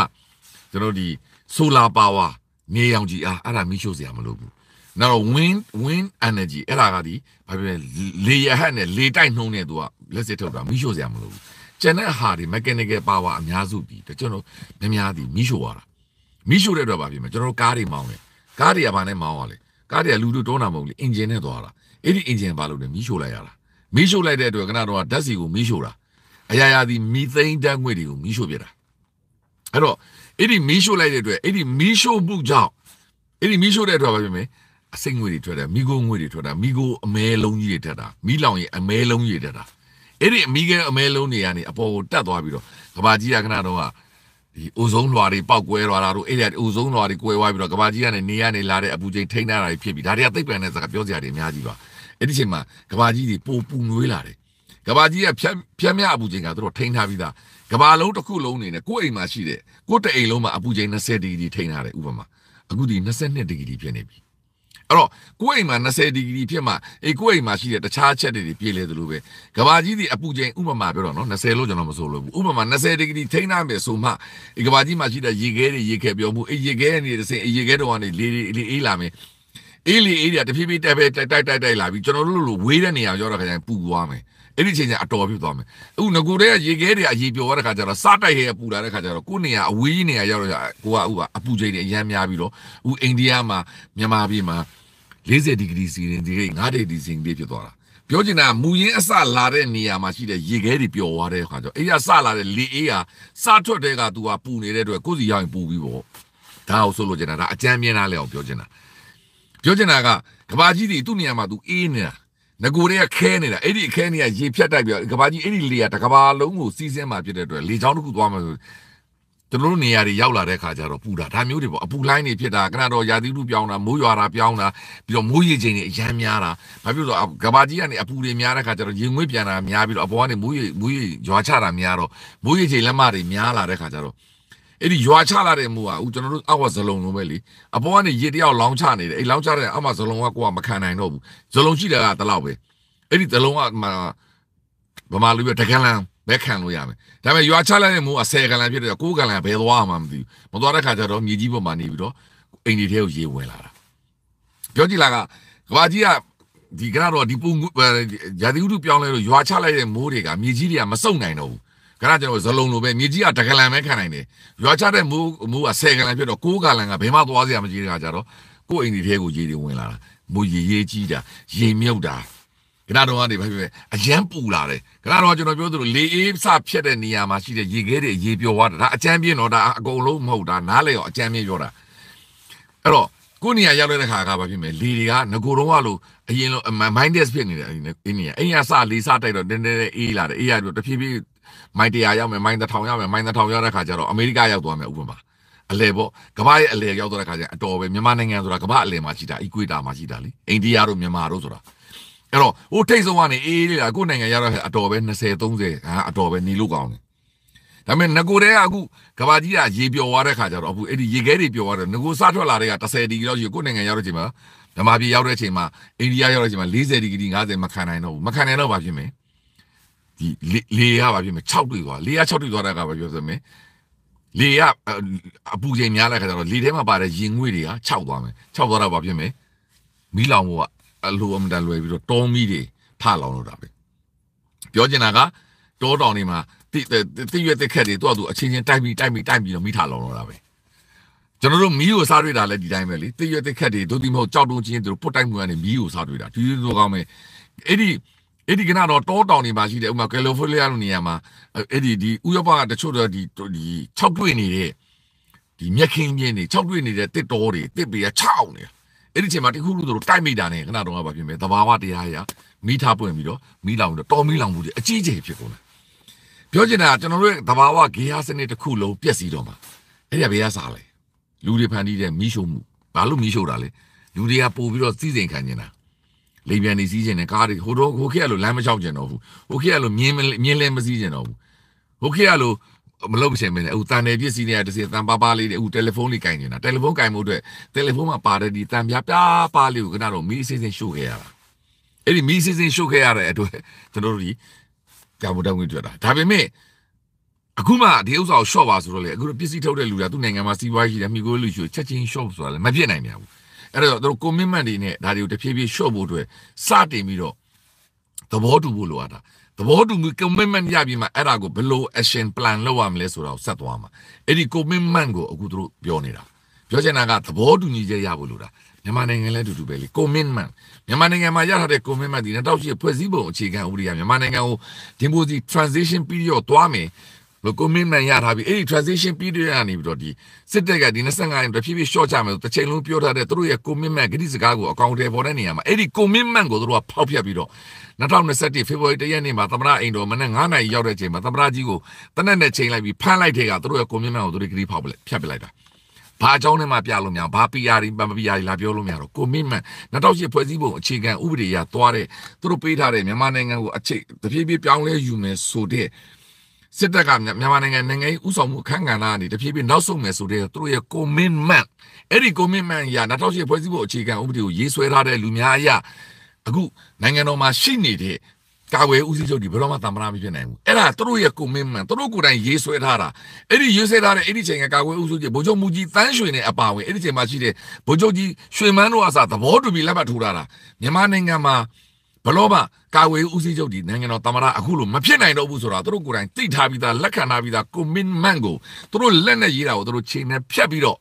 ကျွန်တော်ဒီ solar power နေရောင်ကြီးအားအဲ့ဒါမီးရှို့စရာမလိုဘူးနောက်တော့ wind wind energy အဲ့ဒါကဒီဘာဖြစ်လဲလေရဟတ်နဲ့လေတိုက်နှုံးနဲ့သူကလက်စစ်ထုတ်တာမီးရှို့စရာမလိုဘူးကျန်တဲ့ဟာတွေ mechanical power အများစုပြီးတကျွန်တော်များများဒီမီးရှို့ရတာမိရှုတဲ့အတွက်ပါပြင်မယ်ကျွန်တော်တို့ကားတွေမောင်းတယ်ကားတွေကဘာနဲ့မောင်းရလဲကားတွေကလူတို့တွန်းတာမဟုတ်လေအင်ဂျင်နဲ့သွားတာအဲ့ဒီအင်ဂျင်ဘာလို့လဲမိရှုလိုက်ရတာမိရှုလိုက်တဲ့အတွက်ခဏတော့ဓာတ်စီကိုမိရှုတာအရာရာဒီမီသိန်းဓာတ်ငွေ့တွေကိုမိရှုပြတာအဲ့တော့အဲ့ဒီမိရှုလိုက်တဲ့အတွက်အဲ့ဒီမိရှုမှုကြောင့်အဲ့ဒီမိရှုတဲ့အတွက်ပါပြင်မယ်အစိမ့်ငွေတွေထွက်တာမိကိုငွေတွေထွက်တာမိကိုအမဲလုံးကြီးတွေထွက်တာမိလောင်ရဲ့အမဲလုံးကြီးတွေထွက်တာအဲ့ဒီအမိကအမဲလုံးတွေကနေအပေါ်ကိုတက်သွားပြီးတော့ကဘာကြီးကခဏတော့ဒီအိုဆုံးလွှာတွေပောက်ကွဲလွှာတာတို့အဲ့ဒီအိုဆုံးလွှာတွေကွဲဝါပြီးတော့ကမ္ဘာကြီးကနေနေရနေလာတဲ့အပူချိန်ထိန်းထားတာတွေဖြစ်ပြီးဒါတွေကသိပ္ပံနဲ့စကားပြောစရာတွေအများကြီးပါအဲ့ဒီချိန်မှာကမ္ဘာကြီးတွေပိုပူနွေးလာတယ်ကမ္ဘာကြီးကဖြတ်ဖြတ်မြအပူချိန်ကသူတို့ထိန်းထားပြီးသားကမ္ဘာလုံးတစ်ခုလုံးနေနဲ့ကိုယ့်အိမ်မှာရှိတဲ့ကိုယ့်တအိမ်လုံးမှာအပူချိန်20ဒီဂရီထိန်းထားတယ်ဥပမာအခုဒီ22ဒီဂရီဖြစ်နေပြီအဲ့တော့ကိုယ့်အိမ်မှာ20ဒီဂရီဖြစ်မှာအေးကိုယ့်အိမ်မှာရှိတဲ့တခြားချက်တွေပြေလဲသလိုပဲကဘာကြီးဒီအပူချိန်ဥပမာပြောတော့နော်20လို့ကျွန်တော်မဆိုလို့ဘူးဥပမာ20ဒီဂရီထိန်းထားမယ်ဆိုမှအေးကဘာကြီးမှာရှိတဲ့ရေခဲတွေရေခဲပြောမှုအေးရေခဲနေတဲ့စင်အေးရေခဲတော့ကနေလေးလေးအေးလာမယ်အေးလေအေးတာတဖြည်းဖြည်းတက်ပဲတိုက်တိုက်တိုက်တိုက်လာပြီကျွန်တော်တို့လိုဝေးတဲ့နေရာရောက်တော့ခါကျရင်ပူသွားမယ်အဲ့ဒီချိန်ကျအတော်ဖြစ်သွားမယ်အခုငကူတဲ့ရေခဲတွေအရေပြောရတဲ့ခါကျတော့စတိုက်ရဲပူလာတဲ့ခါကျတော့ကိုယ်နေရာအဝေးကြီးနေရာရောက်တော့ကိုကဥပအပူချိန်တွေအများများပြီးတော့ဥအိန္ဒိယမှာမြန်မာပြည်မှာ40ဒီဂရီစီရင်ဒီဂရိတ်9ဒီဂရီစီရင်ဒီဖြစ်သွားတာပြောချင်တာမူရင်းအစလာတဲ့နေရာမှာရှိတဲ့ရေခဲတွေပျော်သွားတဲ့အခါကျတော့အေးရစလာတဲ့လေအေးကစထွက်တဲ့ကသူကပူနေတဲ့အတွက်ကိုယ်စီရောက်ရင်ပူပြီးပေါ့ဒါအောင်ဆိုလို့ချင်တာဒါအကြမ်းမြင်တာလေအောင်ပြောချင်တာပြောချင်တာကကဘာကြီးတွေသူ့နေရာမှာသူအေးနေတာငကိုတွေကခဲနေတာအဲ့ဒီအခဲနေရရေဖြတ်တိုက်ပြီးကဘာကြီးအဲ့ဒီလေကတကဘာလုံးကိုစီးဆင်းมาဖြစ်တဲ့အတွက်လေချောင်းတစ်ခုသွားမှဆိုကျွန်တော်တို့နေရာတွေရောက်လာတဲ့ခါကျတော့ပူတာဒါမျိုးတွေပေါ့အပူလိုင်းတွေဖြစ်တာခဏတော့ရာသီဥတုပြောင်းတာမိုးရွာတာပြောင်းတာပြီးတော့မိုးရေချိန်တွေအရမ်းများတာဘာဖြစ်လို့လဲကဘာကြီးကနေအပူတွေများတဲ့ခါကျတော့ရေငွေ့ပြန်တာများပြီးတော့အပေါ်ကနေမိုးရေမိုးရေရွာချတာများတော့မိုးရေချိန်လက်မတွေများလာတဲ့ခါကျတော့အဲ့ဒီရွာချလာတဲ့မူဟာဦးကျွန်တော်တို့အောက်ဝဇလုံလုံးပဲလေအပေါ်ကနေရေတယောက်လောင်းချနေတယ်အဲ့လောင်းချတဲ့အောက်မှာဇလုံကကိုကမခံနိုင်တော့ဘူးဇလုံရှိတာကတလောက်ပဲအဲ့ဒီဇလုံကဗမာလူပြတကယ်လန်းပဲခံလို့ရမယ်ဒါပေမဲ့ရွာချလိုက်တဲ့မိုးအဆယ်ကလန်ဖြစ်တဲ့ကိုးကလန်ဘယ်သွားမှမသိဘူးမသွားတဲ့ခါကျတော့မြေကြီးပေါ်မှာနေပြီးတော့အိမ်တွေထဲကိုရေဝင်လာတာပြောကြည့်လာကကဘာကြီးကဒီကတော့ဒီပုံရာသီဥတုပြောင်းလဲလို့ရွာချလိုက်တဲ့မိုးတွေကမြေကြီးတွေကမစုံနိုင်တော့ဘူးခဏကျွန်တော်ဇလုံးလိုပဲမြေကြီးကတကလန်ပဲခံနိုင်တယ်ရွာချတဲ့မိုးမိုးကဆယ်ကလန်ဖြစ်တော့ကိုးကလန်ကဘယ်မှသွားစရာမရှိတဲ့ခါကျတော့ကို့အိမ်ဒီထဲကိုရေတွေဝင်လာတာမိုးရေရေးကြီးတာရေမြုပ်တာကနာတော်ကနေဘာဖြစ်လဲအရန်ပူလာတယ်ကနာတော်ကကျွန်တော်ပြောသလိုလေအေးစဖြက်တဲ့နေရာမှာရှိတဲ့ရေခဲတွေရေပြောသွားတာဒါအကြမ်းပြင်းတော့ဒါအကုန်လုံးမဟုတ်တာနားလဲရောအကြမ်းပြင်းပြောတာအဲ့တော့ကိုနေရာရောက်တဲ့ခါကဘာဖြစ်မလဲလေတွေကငကိုတော့ကလို့အရင်လို mindless ဖြစ်နေတယ်အင်းနေရာအိမ်ကစလေးစတိုက်တော့တင်းတင်းအေးလာတယ်အေးရတော့တဖြည်းဖြည်းမိုင်တရာရောက်မယ်မိုင်တစ်ထောင်ရောက်မယ်မိုင်တစ်ထောင်ရောက်တဲ့ခါကျတော့အမေရိကရောက်သွားမယ်ဥပမာအလဲပေါ့ကမ္ဘာရဲ့အလဲရောက်သွားတဲ့ခါကျအတော်ပဲမြန်မာနိုင်ငံဆိုတာကမ္ဘာအလဲမှာရှိတာအီကွေတာမှာရှိတာလေအိန္ဒိယတို့မြန်မာတို့ဆိုတာအဲ့တော့ဟိုထိတ်ဆုံးကနေအေးလေးလာကိုနိုင်ငံရတော့အတော်ပဲ20 30ဟာအတော်ပဲနေလို့ကောင်းတယ်ဒါပေမဲ့ငကိုတဲ့ကအခုကဘာကြီးကရေပျော်သွားတဲ့ခါကျတော့အခုအဲ့ဒီရေခဲတွေပျော်သွားတယ်ငကိုစထွက်လာတဲ့က30ဒီဂရီလောက်ရှိကိုနိုင်ငံရောက်တဲ့ချိန်မှာဓမ္မပြည်ရောက်တဲ့ချိန်မှာအိန္ဒိယရောက်တဲ့ချိန်မှာ40ဒီဂရီ50မခံနိုင်တော့ဘူးမခံနိုင်တော့ဘာဖြစ်မလဲဒီလေရဘာဖြစ်မလဲ6တွေ့သွားလေရ6တွေ့သွားတဲ့ကဘာပြောစမလဲလေရအပူချိန်များတဲ့ခါကျတော့လေထဲမှာပါတဲ့ရင်ငွေ့တွေက6သွားမယ်6သွားတော့ဘာဖြစ်မလဲမီးလောင်ဖို့ကအလိုအမတန်လွယ်ပြီးတော့တောမီးတွေဖလောင်လို့တာပဲပြောချင်တာကတောတောင်တွေမှာတိတိရွက်တက်ခက်တွေသူ့အတူအချင်းချင်းတိုက်ပြီးတိုက်ပြီးတိုက်ပြီးတော့မိထားလောင်လို့တာပဲကျွန်တော်တို့မီးကိုစားတွေ့တာလည်းဒီတိုင်းပဲလေတိရွက်တက်ခက်တွေတို့ဒီမဟုတ်ကြောက်တုံးချင်းတို့ပုတ်တိုက်မှုကနေမီးကိုစားတွေ့တာဒီလိုကောင်းမယ်အဲ့ဒီအဲ့ဒီကတော့တောတောင်တွေမှာရှိတဲ့ဥမာကယ်လီဖိုးနီးယားလိုနေရာမှာအဲ့ဒီဒီဥရောပကတချို့တော့ဒီဒီ၆တွေ့နေတဲ့ဒီမြက်ခင်းပြင်းတွေ၆တွေ့နေတဲ့တစ်တော်တွေတစ်ပေက6အောင်နေတာအဲ့ဒီချိန်မှာတခုခုတို့တိုက်မိတာနဲ့ခဏတော့ကဘာဖြစ်မလဲသဘာဝတရားအရာမိထားပွင့်ပြီးတော့မိလောင်ပြီးတော့တော်မိလောင်မှုတွေအကြီးအကျယ်ဖြစ်ကုန်တယ်ပြောချင်တာကကျွန်တော်တို့ရဲ့သဘာဝဂေဟစနစ်တစ်ခုလုံးပျက်စီးတော့မှာအဲ့ဒီကဘယ်ကစားလဲလူတွေဖန်တီးတဲ့မိရှုံမှုဘာလို့မိရှုံတာလဲလူတွေကပို့ပြီးတော့စီးစိမ်ခံနေတာလိမ်ပြန်နေစီးကျင်တယ်ကားတွေဟိုတော့ဟိုခေတ်ကလိုလမ်းမလျှောက်ကျင်တော့ဘူးဟိုခေတ်ကလိုမြင်းမြင်းလဲမစီးကျင်တော့ဘူးဟိုခေတ်ကလိုမလုပ်ချင်မင်းလေအခုတန်နယ်ပစ္စည်းတွေကတစ်စီတန်ပါပါလေးတွေအခုတယ်လီဖုန်းလေးကင်နေတာတယ်လီဖုန်းကင်မှုအတွက်တယ်လီဖုန်းမှာပါတဲ့ဒီတန်ပြားပြားပါလေးကိုခဏတော့မီးအစင်းစင်းရှို့ခဲ့ရတာအဲ့ဒီမီးအစင်းစင်းရှို့ခဲ့ရတဲ့အတွက်ကျွန်တော်တို့ဒီကြာမတောင်းကြီးတွေ့တာဒါပေမဲ့အခုမှဒီဥစ္စာကို short ပါဆိုတော့လေအခုပစ္စည်းထုတ်တဲ့လူကသူ့နိုင်ငံမှာစီးပွားရေးရှိတယ်မိကိုလူရှိချက်ချင်း short ဆိုတာလည်းမဖြစ်နိုင်ပြန်ဘူးအဲ့တော့တို့ commitment တွေနဲ့ဒါတွေကိုတဖြည်းဖြည်း short ဖို့အတွက်စတင်ပြီးတော့သဘောတူဖို့လိုအပ်တာသဘောတူမှု commitment ရပြီးမှအဲ့ဒါကိုဘယ်လို action plan လုပ်ရမလဲဆိုတာကိုဆက်သွားမှာအဲ့ဒီ commitment ကိုအခုတို့ပြောနေတာပြောချင်တာကသဘောတူညီချက်ရဖို့လိုတာမြန်မာနိုင်ငံလည်းအတူတူပဲလေ commitment မြန်မာနိုင်ငံမှာရထားတဲ့ commitment ဒီ2008ဖွဲ့စည်းပုံအခြေခံဥပဒေကမြန်မာနိုင်ငံကိုဒီမိုစီ transition period သွားမယ်လို့ commitment ရထားပြီးအဲ့ဒီ transition period ကနေပြီးတော့ဒီစစ်တပ်ကဒီ25ရက်တဖြည်းဖြည်း short ချမယ်ဆိုတစ်ချိန်လုံးပြောထားတဲ့သူတို့ရဲ့ commitment ဂတိစကားကိုအကောင့်တွေပေါ်တဲ့နေရာမှာအဲ့ဒီ commitment ကိုသူတို့ကဖောက်ဖျက်ပြီးတော့2021 February 1ရက်နေ့မှာသမရအိမ်တော်မနဲ့9နိုင်ရောက်တဲ့ချိန်မှာသမရကြီးကိုတနက်နဲ့ချိန်လိုက်ပြီးဖမ်းလိုက်တဲ့ကသူတို့ရဲ့ commitment ကိုသူတို့ဂတိဖောက်ပလိုက်ဖျက်ပလိုက်တာဘာအကြောင်းနဲ့မှပြလို့မရဘာပီယာတွေမပီယာတွေလာပြောလို့မရတော့ commitment 2008ဖွဲ့စည်းပုံအခြေခံဥပဒေအရသွားတဲ့သူတို့ပေးထားတဲ့မြန်မာနိုင်ငံကိုအခြေတဖြည်းဖြည်းပြောင်းလဲယူမယ်ဆိုတဲ့စစ်တပ်ကမြန်မာနိုင်ငံနိုင်ငံရေးဥဆောင်မှုအခမ်းကဏ္ဍကနေတဖြည်းဖြည်းနောက်ဆုံးမယ်ဆိုတဲ့သူတို့ရဲ့ commitment အဲ့ဒီ commitment ရာ2008ဖွဲ့စည်းပုံအခြေခံဥပဒေကိုရေးဆွဲထားတဲ့လူများအရအခုနိုင်ငံတော်မှာရှိနေတဲ့ကာဝယ်ဦးစီးချုပ်ဒီဘယ်တော့မှတမ္ပရာမဖြစ်နိုင်ဘူးအဲ့ဒါသူတို့ရဲ့ commitment သူတို့ကိုယ်တိုင်ရေးဆွဲထားတာအဲ့ဒီရေးဆွဲထားတဲ့အဲ့ဒီချိန်ကကာဝယ်ဦးစီးချုပ်ဗိုလ်ချုပ်မူကြီးတန်းရွှေနဲ့အပါဝင်အဲ့ဒီချိန်မှာရှိတဲ့ဗိုလ်ချုပ်ကြီးရွှေမန်းတို့အစားသဘောတူပြီးလက်မှတ်ထိုးထားတာမြန်မာနိုင်ငံမှာဘလို့မှကာဝေးဦးစီးချုပ်ဒီနိုင်ငံတော်သမ္မတအခုလိုမဖြစ်နိုင်တော့ဘူးဆိုတာသူတို့ကိုယ်တိုင်သိထားပြီးသားလက်ခံထားပြီးသား commitment ကိုသူတို့လက်နဲ့ရေးတာကိုသူတို့ချိန်နဲ့ဖြတ်ပြီးတော့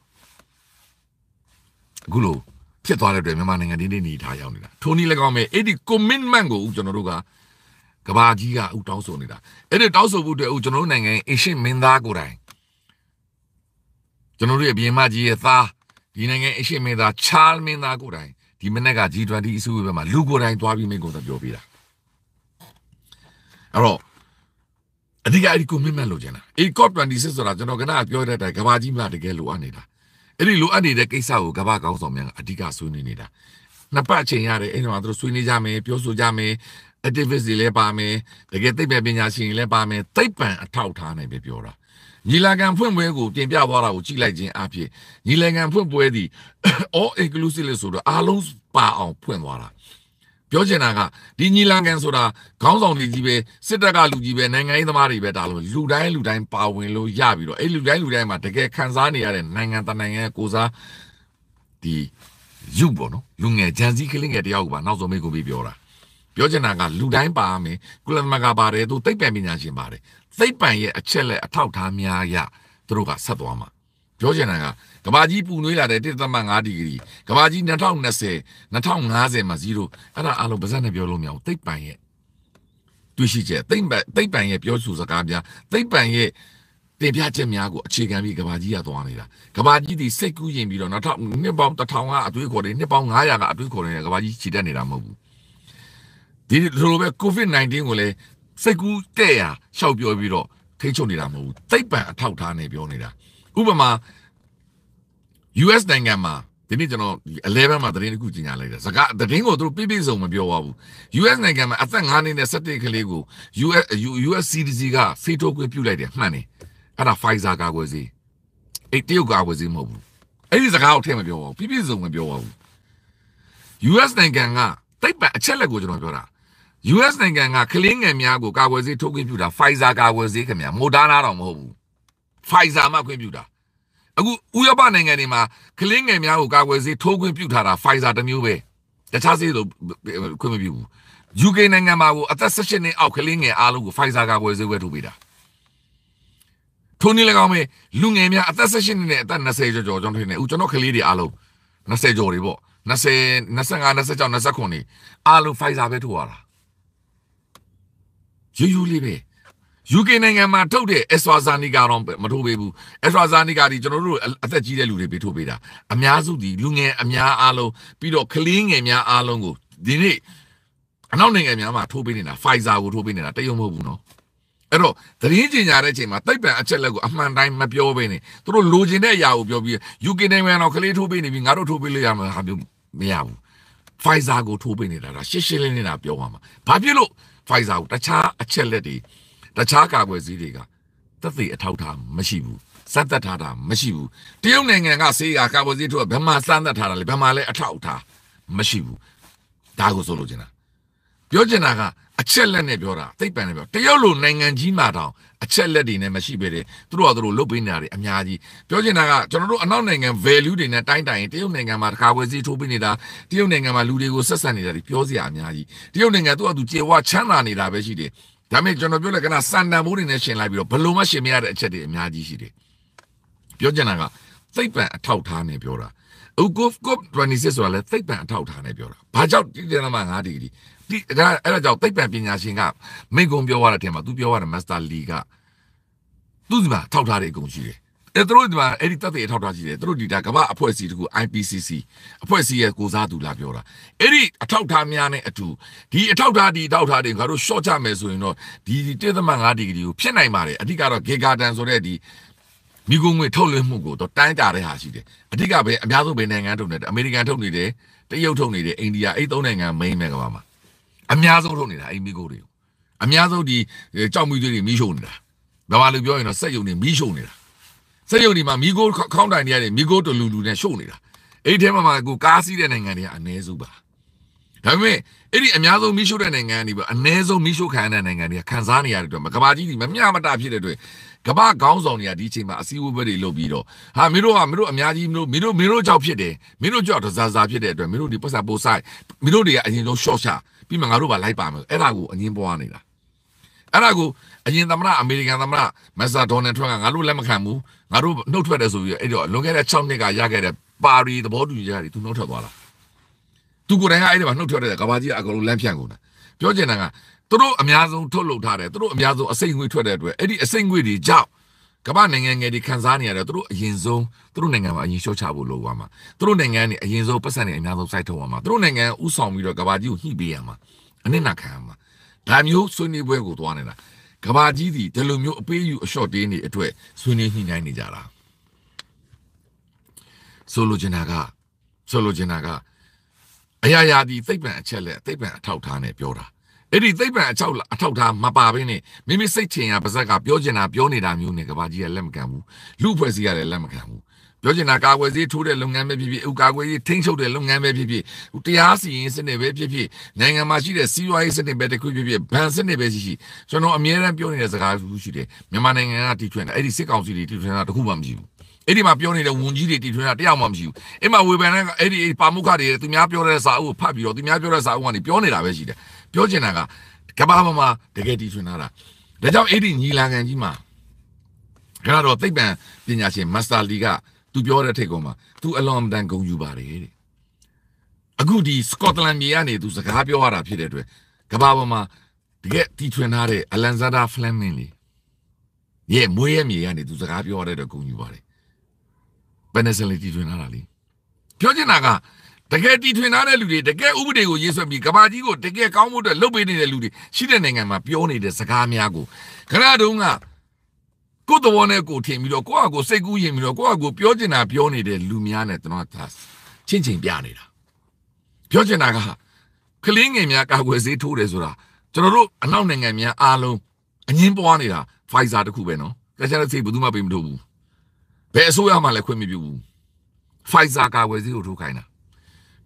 အခုလိုဖြစ်သွားတဲ့အတွက်မြန်မာနိုင်ငံဒီနေ့နေထားရောက်နေတာထိုနည်း၎င်းပဲအဲ့ဒီ commitment ကိုကျွန်တော်တို့ကကဘာကြီးကအခုတောင်းဆိုနေတာအဲ့ဒီတောင်းဆိုမှုတွေအခုကျွန်တော်တို့နိုင်ငံအရှင်မင်းသားကိုယ်တိုင်ကျွန်တော်တို့ရဲ့ဘီအမကြီးရဲ့သားဒီနိုင်ငံအရှင်မင်းသားချားမင်းသားကိုယ်တိုင်ဒီမနေ့က G20 အစည်းအဝေးဘက်မှာလူကိုယ်တိုင်သွားပြီးမိန့်ခွန်းပြောပြတာအဲ့တော့အဓိကအဲ့ဒီ commitment လိုချင်တာအဲ့ COP 26ဆိုတာကျွန်တော်ကနပြောတဲ့အတိုင်းကဘာကြီးမှတကယ်လိုအပ်နေတာအဲ့ဒီလိုအပ်နေတဲ့ကိစ္စကိုကဘာကောင်းဆောင်များကအဓိကဆွေးနွေးနေတာနှစ်ပတ်အချိန်ရတယ်အဲ့ဒီမှာသူတို့ဆွေးနွေးကြမယ်ပြောဆိုကြမယ် activist တွေလည်းပါမယ်တကယ်သိပ္ပံပညာရှင်တွေလည်းပါမယ်သိပ္ပံအထောက်ထားနိုင်ပဲပြောတာညီလာခံဖွင့်ပွဲကိုတင်ပြသွားတာကိုကြည့်လိုက်ခြင်းအပြင်ညီလာခံဖွင့်ပွဲသည် all inclusive လို့ဆိုတော့အားလုံးပါအောင်ဖွင့်သွားတာပြောချင်တာကဒီညီလာခံဆိုတာခေါင်းဆောင်တွေကြီးပဲစစ်တပ်ကလူကြီးပဲနိုင်ငံရေးသမားတွေပဲဒါလို့လူတိုင်းလူတိုင်းပါဝင်လို့ရပြီးတော့အဲ့လူတိုင်းလူတိုင်းမှာတကယ်ခံစားနေရတဲ့နိုင်ငံတနိုင်ငံကိုစားဒီယူပေါ့နော်လူငယ်ဂျန်စီကလင်းငယ်တယောက်ပါနောက်ဆုံးမိကိုပြီးပြောတာပြောချင်တာကလူတိုင်းပါမယ်ကုလသမဂ္ဂပါတယ်သူသိပ္ပံပညာရှင်ပါတယ်သိပ္ပံရဲ့အချက်လက်အထောက်ထားများအရသူတို့ကဆက်သွားမှာပြောချင်တာကကဘာကြီးပူနွေးလာတဲ့1.5ဒီဂရီကဘာကြီး2020 2050မှာ0အဲ့ဒါအလုံးပါဇက်နဲ့ပြောလို့မရဘူးသိပ္ပံရဲ့တွေ့ရှိချက်သိပ္ပံသိပ္ပံရဲ့ပြောဆိုစကားများသိပ္ပံရဲ့တင်ပြချက်များကိုအခြေခံပြီးကဘာကြီးကသွားနေတာကဘာကြီးဒီစိတ်ကူးရင်ပြီးတော့နောက်ထပ်နှစ်ပေါင်း1000ကအတွေးခေါ်တယ်နှစ်ပေါင်း900ကအတွေးခေါ်တယ်ကဘာကြီးခြေတက်နေတာမဟုတ်ဘူးဒီလိုပဲ COVID-19 ကိုလည်းစိတ်ကူးတဲ့ရရှောက်ပြောပြီးတော့ထိချုပ်နေတာမဟုတ်ဘူးသိပ္ပံအထောက်ထားနေပြောနေတာဥပမာ US နိုင်ငံမှာဒီနေ့ကျွန်တော်11မှာသတင်းတစ်ခုကြီးညာလိုက်တယ်စကားသတင်းကိုသူတို့ပြပြစုံမပြောပါဘူး US နိုင်ငံမှာအသက်9နှစ်နဲ့17ကလေးကို US US CDC ကဖေးထုတ်ခွင့်ပြုလိုက်တယ်မှန်တယ်အဲ့ဒါ Pfizer ကာကွယ်ဆေးအဲ့တရုတ်ကာကွယ်ဆေးမဟုတ်ဘူးအဲ့ဒီစကားကိုထည့်မပြောပါဘူးပြပြစုံမပြောပါဘူး US နိုင်ငံကသိပ္ပံအချက်လက်ကိုကျွန်တော်ပြောတာ US နိုင်ငံကကလင်းငယ်များကိုကာကွယ်ဆေးထုတ်ခွင့်ပြုတာ Pfizer ကာကွယ်ဆေးခင်ဗျာ Moderna တော့မဟုတ်ဘူး Pfizer မှခွင့်ပြုတာအခုဥရောပနိုင်ငံတွေမှာကလင်းငယ်များကိုကာကွယ်ဆေးထိုးခွင့်ပြုထားတာ Pfizer တမျိုးပဲတခြားဆေးတော့ခွင့်မပြုဘူး UK နိုင်ငံမှာကိုအသက်16နှစ်အောက်ကလင်းငယ်အားလုံးကို Pfizer ကာကွယ်ဆေးဝယ်ထုတ်ပေးတာထို့နည်း၎င်းပဲလူငယ်များအသက်16နှစ်နဲ့အသက်20ကျော်ကျော်ကျွန်တော်ထင်တယ်ဦးကျွန်တော်ကလေးတွေအားလုံး20ကျော်တွေပေါ့20 25 26 29အားလုံး Pfizer ပဲထိုးရတာရိုးရိုးလေးပဲ UK နိုင်ငံမှာထုတ်တဲ့ AstraZeneca တော့မထုတ်ပေးဘူး AstraZeneca ဒီကျွန်တော်တို့အသက်ကြီးတဲ့လူတွေပေးထုတ်ပေးတာအများစုဒီလူငယ်အများအားလုံးပြီးတော့ကလေးငယ်များအားလုံးကိုဒီနေ့အနောက်နိုင်ငံများမှာထိုးပေးနေတာ Pfizer ကိုထိုးပေးနေတာတရုတ်မဟုတ်ဘူးနော်အဲ့တော့သတင်းကြေညာတဲ့အချိန်မှာတိုက်ပံအချက်လက်ကိုအမှန်တိုင်းမပြောဘဲနဲ့သူတို့လိုချင်တဲ့အရာကိုပြောပြီး UK နိုင်ငံတော်ကလေးထိုးပေးနေပြီငါတို့ထိုးပေးလို့ရမှာဟာမျိုးမရဘူး Pfizer ကိုထိုးပေးနေတာဒါရှင်းရှင်းလင်းလင်းတာပြောပါမှာဘာဖြစ်လို့ Pfizer ကိုတခြားအချက်လက်တွေတခြားကာကွယ်ဆေးတွေကသက်သေအထောက်ထားမရှိဘူးစမ်းသပ်ထားတာမရှိဘူးတရုတ်နိုင်ငံကဆေးရကာကွယ်ဆေးထုတ်ကဘယ်မှာစမ်းသပ်ထားတာလဲဘယ်မှာလဲအထောက်ထားမရှိဘူးဒါကိုဆိုလိုချင်တာပြောချင်တာကအချက်လက်နဲ့ပြောတာသိပ္ပံနဲ့ပြောတရုတ်လိုနိုင်ငံကြီးမှာတောင်အချက်လက်တွေနဲ့မရှိပဲတဲ့သူတို့ကသူတို့လုတ်ပေးနေတာတွေအများကြီးပြောချင်တာကကျွန်တော်တို့အနောက်နိုင်ငံ value တွေနဲ့တိုင်းတိုင်တရုတ်နိုင်ငံမှာတခါဝယ်စည်းထိုးပေးနေတာတရုတ်နိုင်ငံမှာလူတွေကိုဆက်ဆံနေတာတွေပြောစရာအများကြီးတရုတ်နိုင်ငံသူ့အတူကျေဝချမ်းသာနေတာပဲရှိတယ်ဒါမဲ့ကျွန်တော်ပြောလိုက်ကနစန္ဒန်မိုးတွေနဲ့ရှင်လိုက်ပြီးတော့ဘလို့မှရှင်မရတဲ့အချက်တွေအများကြီးရှိတယ်ပြောချင်တာကသိပ်ပံအထောက်ထားနေပြောတာ UGOF COP 26ဆိုတာလဲသိပ်ပံအထောက်ထားနေပြောတာဘာကြောင့်ဒီတရမ9ဒီဂရီဒီဒါအဲ့ဒါကြောင့်သိပ္ပံပညာရှင်ကမိကုံပြောရတဲ့အထက်မှာ तू ပြောရတဲ့ Master Lee ကသူ့ဒီမှာထောက်ထားတဲ့အကုန်ရှိတယ်အဲသူတို့ဒီမှာအဲ့ဒီတပ်တွေထောက်ထားရှိတယ်သူတို့ဒီဒါကမ္ဘာအဖွဲ့အစည်းတခု IPCC အဖွဲ့အစည်းရဲ့ကိုစားသူလာပြောတာအဲ့ဒီအထောက်ထားများနဲ့အတူဒီအထောက်ထားဒီအထောက်ထားတွေငါတို့ short ချမယ်ဆိုရင်တော့ဒီ1.5ဒီဂရီကိုဖြစ်နိုင်ပါတယ်အဓိကတော့ gigaton ဆိုတဲ့ဒီမိကုံငွေထုတ်လွှင့်မှုကိုတော့တိုင်းကြတဲ့ဟာရှိတယ်အဓိကပဲအများဆုံးပဲနိုင်ငံထုတ်နေတယ်အမေရိကန်ထုတ်နေတယ်တရုတ်ထုတ်နေတယ်အိန္ဒိယအဲ့သုံးနိုင်ငံ main ပဲကမ္ဘာမှာအများဆုံးထုတ်နေတာအဲ့မိခိုးတွေအများဆုံးဒီကြောက်မိတွေတွေမိရှုံနေတာဗမာလူပြောရင်တော့စက်ယုံတွေမိရှုံနေတာစက်ယုံတွေမှာမိခိုးခေါင်းတိုင်တွေရတယ်မိခိုးတလူလူနဲ့ရှုံနေတာအဲ့ဒီထဲမှာမှာကိုကားစီးတဲ့နိုင်ငံတွေကအ ਨੇ စုပါဒါပေမဲ့အဲ့ဒီအများဆုံးမိရှုတဲ့နိုင်ငံတွေပဲအ ਨੇ စုံမိရှုခံရတဲ့နိုင်ငံတွေကခံစားနေရတဲ့အတွက်ကမ္ဘာကြီးကြီးမမျှမတဖြစ်တဲ့အတွက်ကမ္ဘာကောင်းဆောင်တွေကဒီအချိန်မှာအစည်းအဝေးပဲတွေလုပ်ပြီးတော့ဟာမင်းတို့ကမင်းတို့အများကြီးမင်းတို့မင်းတို့မင်းတို့ကြောက်ဖြစ်တယ်မင်းတို့ကြောက်တစားစားဖြစ်တဲ့အတွက်မင်းတို့ဒီပတ်စံပိုးဆိုင်မင်းတို့တွေကအရင်ဆုံးရှော့ချပြီးမှငါတို့ပါလိုက်ပါမယ်အဲ့ဒါကိုအငင်းပွားနေတာအဲ့ဒါကိုအရင်သမ္မတအမေရိကန်သမ္မတမက်ဆာဒေါ်နယ်ထရန့်ကငါတို့လက်မခံဘူးငါတို့နှုတ်ထွက်တယ်ဆိုပြီးအဲ့တော့လွန်ခဲ့တဲ့6နှစ်ကရခဲ့တဲ့ပါရီသဘောတူညီချက်တွေသူနှုတ်ထွက်သွားလားသူကိုယ်တိုင်ကအဲ့ဒီမှာနှုတ်ထွက်တဲ့ကဘာကြီးကအကုန်လုံးလမ်းဖြန့်ကုန်တာပြောချင်တာကသူတို့အများဆုံးထုတ်လုပ်ထားတယ်သူတို့အများဆုံးအစိမ့်ငွေထွက်တဲ့အတွက်အဲ့ဒီအစိမ့်ငွေတွေကြောင့်ကမ္ဘာနိုင်ငံငယ်တွေခံစားနေရတယ်သူတို့အရင်ဆုံးသူတို့နိုင်ငံမှာအရင်ရှော့ချဖို့လိုပါမှာသူတို့နိုင်ငံနေအရင်ဆုံးပတ်စံနေအများဆုံးစိုက်ထုတ်ရမှာသူတို့နိုင်ငံဥဆောင်ပြီးတော့ကမ္ဘာကြီးကိုညှိပေးရမှာအနစ်နာခံရမှာဒါမျိုးဆွေးနွေးပွဲကိုသွားနေတာကမ္ဘာကြီးဒီဒီလိုမျိုးအပေးအယူအလျှော့တင်းတွေအတွက်ဆွေးနွေးညှိနှိုင်းနေကြတာဆိုလိုချင်တာကဆိုလိုချင်တာကအရာရာဒီသိပ္ပံအချက်လက်သိပ္ပံအထောက်ထားနဲ့ပြောတာအဲ့ဒီသိပ္ပံအချောက်အထောက်ထားမပါဘဲနဲ့မိမိစိတ်ထင်ရပါဇက်ကပြောချင်တာပြောနေတာမျိုးနဲ့ကဘာကြီးကလက်မခံဘူးလူဖွဲ့စည်းကလည်းလက်မခံဘူးပြောချင်တာကာကွယ်ဆေးထိုးတဲ့လုပ်ငန်းပဲဖြစ်ဖြစ်ဥကာကွယ်ရေးထိန်းချုပ်တဲ့လုပ်ငန်းပဲဖြစ်ဖြစ်တရားစီရင်စနစ်ပဲဖြစ်ဖြစ်နိုင်ငံမှာရှိတဲ့စီးပွားရေးစနစ်ပဲတစ်ခုဖြစ်ဖြစ်ဘဏ်စနစ်ပဲရှိရှိကျွန်တော်အမြဲတမ်းပြောနေတဲ့စကားစုရှိတယ်မြန်မာနိုင်ငံကတီထွင်တာအဲ့ဒီစစ်ကောင်စီတွေတီထွင်တာတခုမှမရှိဘူးအဲ့ဒီမှာပြောနေတဲ့ဝန်ကြီးတွေတီထွင်တာတယောက်မှမရှိဘူးအဲ့မှာဝေဖန်တဲ့အဲ့ဒီပါမုခတွေသူများပြောတဲ့စာအုပ်ကိုဖတ်ပြီးတော့သူများပြောတဲ့စာအုပ်ကနေပြောနေတာပဲရှိတယ်ပြောချင်တာကကဘာပေါ်မှာတကယ်တည်ထွင်လာတာဒါကြောင့်အဲ့ဒီညီလာခံကြီးမှာကျွန်တော်သိပ္ပံပညာရှင် မစ္စတာလီကသူပြောတဲ့ထိတ်ကောင်မှာသူအလွန်အတန်ဂုဏ်ယူပါတယ်တဲ့အခုဒီစကော့တလန်မြေကနေသူစကားပြောရတာဖြစ်တဲ့အတွက်ကဘာပေါ်မှာတကယ်တီထွင်ထားတဲ့အလန်ဇာဒါဖလမင်လေရဲ့မွေးရမြေကနေသူစကားပြောရတဲ့တော့ဂုဏ်ယူပါတယ်ပန်နဆယ်လီတီထွင်ထားတာလေပြောချင်တာကတကယ်တီထွင်ထားတဲ့လူတွေတကယ်ဥပဒေကိုရေးဆွဲပြီးကဘာကြီးကိုတကယ်ကောင်းဖို့အတွက်လုပ်ပေးနေတဲ့လူတွေရှိတဲ့နိုင်ငံမှာပြောနေတဲ့စကားများကိုခဏတုန်းကကိုယ်တော်နဲ့ကိုထင်ပြီးတော့ကိုယ့်အကိုစိတ်ကူးရင်ပြီးတော့ကိုယ့်အကိုပြောချင်တာပြောနေတဲ့လူများနဲ့ကျွန်တော်ကချင်းချင်းပြနေတာပြောချင်တာကကလင်းငယ်များကာကွယ်ဆေးထိုးတယ်ဆိုတာကျွန်တော်တို့အနောက်နိုင်ငံများအားလုံးအငင်းပွားနေတာဖိုင်ဇာတခုပဲနော်ကချန်တဲ့ဆေးဘယ်သူမှပေးမထိုးဘူးဘယ်အစိုးရမှလည်းခွင့်မပြုဘူးဖိုင်ဇာကာကွယ်ဆေးကိုထိုးခိုင်းတာ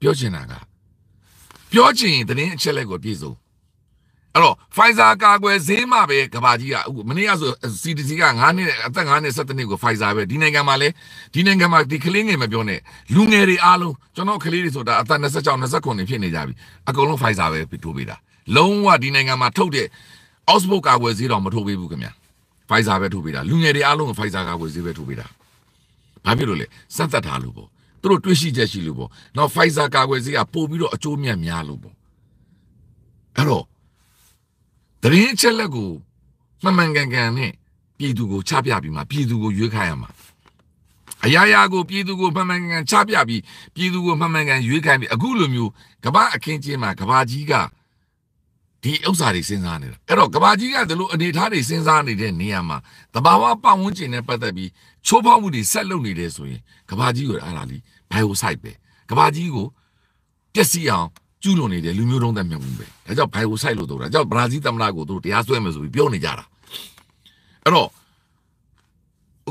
ပြောချင်တာကပြောချင်ရင်တင်းအချက်လက်ကိုပြည့်စုံအဲ့တော့ Pfizer ကာကွယ်ဈေးမှပဲကဘာကြီးကအခုမနေ့ကဆို CDC က9နှစ်အသက်9နှစ်17နှစ်ကို Pfizer ပဲဒီနိုင်ငံမှာလည်းဒီနိုင်ငံမှာဒီကလေးငယ်မပြောနဲ့လူငယ်တွေအားလုံးကျွန်တော်ကလေးတွေဆိုတာအသက်26 29ဖြစ်နေကြပြီအကုန်လုံး Pfizer ပဲထိုးပေးတာလုံးဝဒီနိုင်ငံမှာထုတ်တဲ့ Oxford ကာကွယ်ဈေးတော့မထိုးပေးဘူးခင်ဗျာ Pfizer ပဲထိုးပေးတာလူငယ်တွေအားလုံးက Pfizer ကာကွယ်ဈေးပဲထိုးပေးတာဘာဖြစ်လို့လဲစက်သက်ထားလို့ပေါ့သူတို့တွေးရှိချက်ရှိလို့ပေါ့နောက် Pfizer ကာကွယ်ဆေးကပို့ပြီးတော့အကျိုးမြတ်များလို့ပေါ့အဲ့တော့တရင်ချက်လက်ကိုမှန်မှန်ကန်ကန်နဲ့ပြည်သူကိုချပြပြီးမှပြည်သူကိုရွေးခိုင်းရမှာအရာရာကိုပြည်သူကိုမှန်မှန်ကန်ကန်ချပြပြီးပြည်သူကိုမှန်မှန်ကန်ရွေးခိုင်းပြီးအခုလိုမျိုးကဘာအခင်းချင်းမှာကဘာကြီးကဒီဥစ္စာတွေစဉ်းစားနေတာအဲ့တော့ကဘာကြီးကဒီလိုအနေထားတွေစဉ်းစားနေတဲ့နေရာမှာတဘာဝပတ်ဝန်းကျင်နဲ့ပတ်သက်ပြီးချိုးဖောက်မှုတွေဆက်လုပ်နေတယ်ဆိုရင်ကဘာကြီးကိုအားလာလीဘယ်ကိုစိုက်ပဲကဘာကြီးကိုပျက်စီးအောင်ကျူးလွန်နေတယ်လူမျိုးတုံးသက်မြုံပဲဒါကြောင့်ဘယ်ကိုစိုက်လို့တို့တာဒါကြောင့်ဘရာဇီးသမ္မတကိုတို့တရားစွဲမယ်ဆိုပြီးပြောနေကြတာအဲ့တော့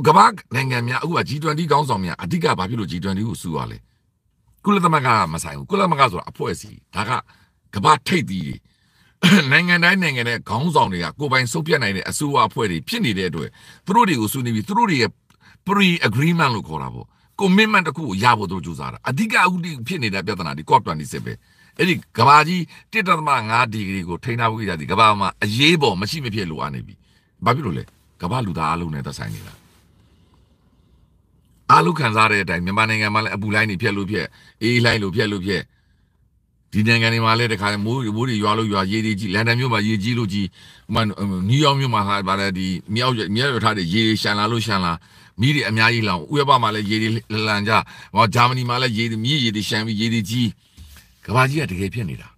ကမ္ဘာနိုင်ငံများအခုက G20 ကောင်းဆောင်များအဓိကဘာဖြစ်လို့ G20 ကိုစူရလဲကုလသမဂ္ဂကမဆိုင်ဘူးကုလသမဂ္ဂဆိုတာအဖွဲ့အစည်းဒါကကမ္ဘာထိပ်သီးနိုင်ငံတိုင်းနိုင်ငံနဲ့ခေါင်းဆောင်တွေကကိုပိုင်စုပ်ပြတ်နိုင်တဲ့အစိုးရအဖွဲ့တွေဖြစ်နေတဲ့အတွက်သူတို့တွေကိုဆွေးနွေးပြီးသူတို့တွေရဲ့ pre agreement လို့ခေါ်တာပေါ့ commitment တစ်ခုကိုရဖို့တို့ကြိုးစားတာအဓိကအခုဒီဖြစ်နေတဲ့ပြဿနာဒီ COP 26ပဲအဲ့ဒီကဘာကြီး1.5ဒီဂရီကိုထိန်းထားဖို့ကြတဲ့ကဘာမှာအရေးပေါ်မရှိမဖြစ်လိုအပ်နေပြီဘာဖြစ်လို့လဲကဘာလူသားအလုံးနဲ့သက်ဆိုင်နေတာအလုံးခံစားတဲ့အတိုင်းမြန်မာနိုင်ငံမှာလည်းအပူလိုင်းတွေဖြက်လို့ဖြက်အေးလိုင်းလို့ဖြက်လို့ဖြက်ဒီနိုင်ငံတွေမှာလည်းတခါမိုးမိုးတွေရွာလို့ရွာရေတွေကြီးလန်ဒန်မြို့မှာရေကြီးလို့ကြီးဟိုမှာနယူးယောက်မြို့မှာဟာဗါလဲဒီမြောက်မြောက်ရထားတဲ့ရေရှန်လာလို့ရှန်လာမီးတွေအများကြီးလောင်ဥရောပမှာလည်းရေတွေလန်ကြဟောဂျာမနီမှာလည်းရေတွေမြည်ရေတွေရှမ်းပြီးရေတွေကြီးကဘာကြီးကတကယ်ဖြစ်နေတာ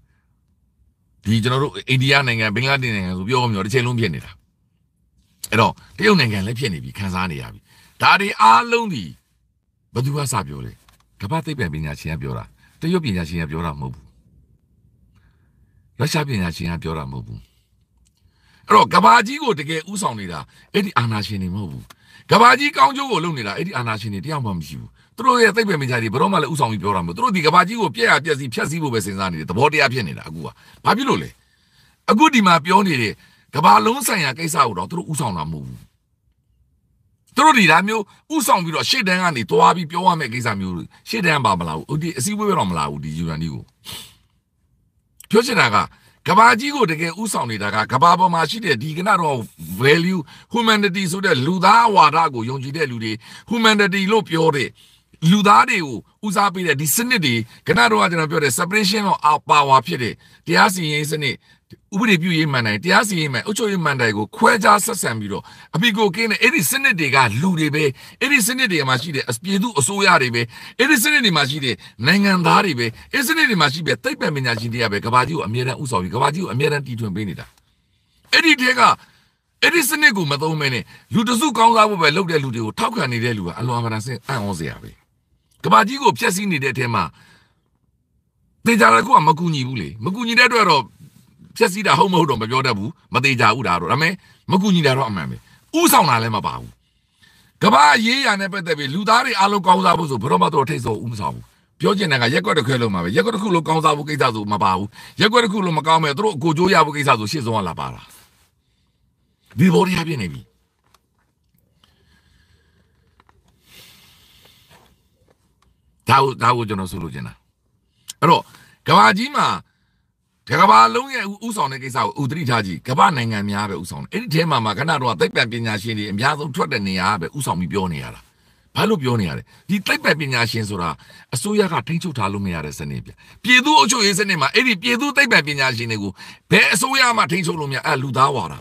ဒီကျွန်တော်တို့အိန္ဒိယနိုင်ငံဘင်္ဂလားဒေ့ရှ်နိုင်ငံဆိုပြောမှမပြောတစ်ချိန်လုံးဖြစ်နေတာအဲ့တော့တရုတ်နိုင်ငံလည်းဖြစ်နေပြီခန်းစားနေရပြီဒါတွေအားလုံးဒီဘသူကစပြောလဲကမ္ဘာသိပ္ပံပညာရှင်ကပြောတာတရုတ်ပညာရှင်ကပြောတာမဟုတ်ဘူးရုရှားပညာရှင်ကပြောတာမဟုတ်ဘူးအဲ့တော့ကဘာကြီးကိုတကယ်ဥဆောင်နေတာအဲ့ဒီအာနာရှင်တွေမဟုတ်ဘူးကဘာကြီးကောင်းကျိုးကိုလုပ်နေတာအဲ့ဒီအာနာရှင်တွေတယောက်မှမရှိဘူးသူတို့ရဲ့သိပ္ပံပညာတွေဘယ်တော့မှလည်းဥဆောင်ပြီးပြောတာမဟုတ်သူတို့ဒီကဘာကြီးကိုပြက်ရပြက်စီဖြက်စီးဖို့ပဲစဉ်းစားနေတယ်သဘောတရားဖြစ်နေတာအခုကဘာဖြစ်လို့လဲအခုဒီမှာပြောနေတဲ့ကဘာလုံးဆိုင်ရာကိစ္စကိုတော့သူတို့ဥဆောင်တာမဟုတ်ဘူးသူတို့ဒီလားမျိုးဥဆောင်ပြီးတော့ရှေ့တန်းကနေတွားပြီးပြောရမယ့်ကိစ္စမျိုးရှေ့တန်းပါမလားဘူးဒီအစည်းအဝေးပဲတော့မလားဘူးဒီယူရန်ဒီကိုပြောချင်တာကကဘာကြီးကိုတကယ်ဥဆောင်နေတာကကဘာပေါ်မှာရှိတဲ့ဒီကနေ့တော့ value humanity ဆိုတဲ့လူသားဝါဒကိုယုံကြည်တဲ့လူတွေ humanity လို့ပြောတဲ့လူသားတွေကိုဦးစားပေးတဲ့ဒီစနစ်တွေကနေ့တော့ကျွန်တော်ပြောတဲ့ separation of power ဖြစ်တယ်တရားစီရင်စနစ်ဥပဒေပြုရေးမှန်တိုင်းတရားစီရင်မှန်အုပ်ချုပ်ရေးမှန်တိုင်းကိုခွဲခြားဆက်ဆံပြီးတော့အပီကိုကင်းတဲ့အဲ့ဒီစနစ်တွေကလူတွေပဲအဲ့ဒီစနစ်တွေမှာရှိတဲ့ပြည်သူအစိုးရတွေပဲအဲ့ဒီစနစ်တွေမှာရှိတဲ့နိုင်ငံသားတွေပဲအဲ့ဒီစနစ်တွေမှာရှိတဲ့သိပ္ပံပညာရှင်တွေကပဲကဘာကြီးကိုအမြဲတမ်းဥဆောင်ပြီးကဘာကြီးကိုအမြဲတမ်းတည်ထွင်ပေးနေတာအဲ့ဒီတည်းကအဲ့ဒီစနစ်ကိုမသုံးမဲနဲ့လူတစုကောင်းစားဖို့ပဲလုပ်တဲ့လူတွေကိုထောက်ခံနေတဲ့လူကအလွန်အမတန်ဆင်အံ့ဩစရာပဲကဘာကြီးကိုဖျက်ဆီးနေတဲ့အထက်မှာတေချာလည်းကိုကမကူညီဘူးလေမကူညီတဲ့အတွက်တော့ဖြက်စီးတာဟုတ်မဟုတ်တော့မပြောတတ်ဘူးမသေးကြဘူးဒါတော့ဒါပေမဲ့မကူညီတာတော့အမှန်ပဲဥဆောင်တာလည်းမပါဘူးကဘာရေးရနဲ့ပတ်သက်ပြီးလူသားတွေအားလုံးကောင်းစားဖို့ဆိုဘယ်တော့မှတော့ထိတ်ဆိုဥမဆောင်ဘူးပြောကျင်တာကရက်ွက်တစ်ခွဲလုံးမှာပဲရက်ွက်တစ်ခုလုံးကောင်းစားဖို့ကိစ္စဆိုမပါဘူးရက်ွက်တစ်ခုလုံးမကောင်းမဲ့သူတို့အကိုကြိုးရဖို့ကိစ္စဆိုရှေ့ဆုံးကလာပါတာဒီဘောရီဟာပြနေပြီဒါဒါကိုကျွန်တော်ဆိုလိုချင်တာအဲ့တော့ကဘာကြီးမှာဒီကမ္ဘာလုံးရဲ့ဥဆောင်တဲ့ကိစ္စကိုဥသတိထားကြည့်ကမ္ဘာနိုင်ငံများပဲဥဆောင်တယ်အဲ့ဒီထဲမှာမှာခဏတော့သိပ္ပံပညာရှင်တွေအများဆုံးထွက်တဲ့နေရာပဲဥဆောင်ပြီးပြောနေရတာဘာလို့ပြောနေရလဲဒီသိပ္ပံပညာရှင်ဆိုတာအစိုးရကထိန်းချုပ်ထားလို့မရတဲ့စနစ်ပြပြည်သူအုပ်ချုပ်ရေးစနစ်မှာအဲ့ဒီပြည်သူသိပ္ပံပညာရှင်တွေကိုဘယ်အစိုးရမှထိန်းချုပ်လို့မရအဲ့လူသားဝါတာ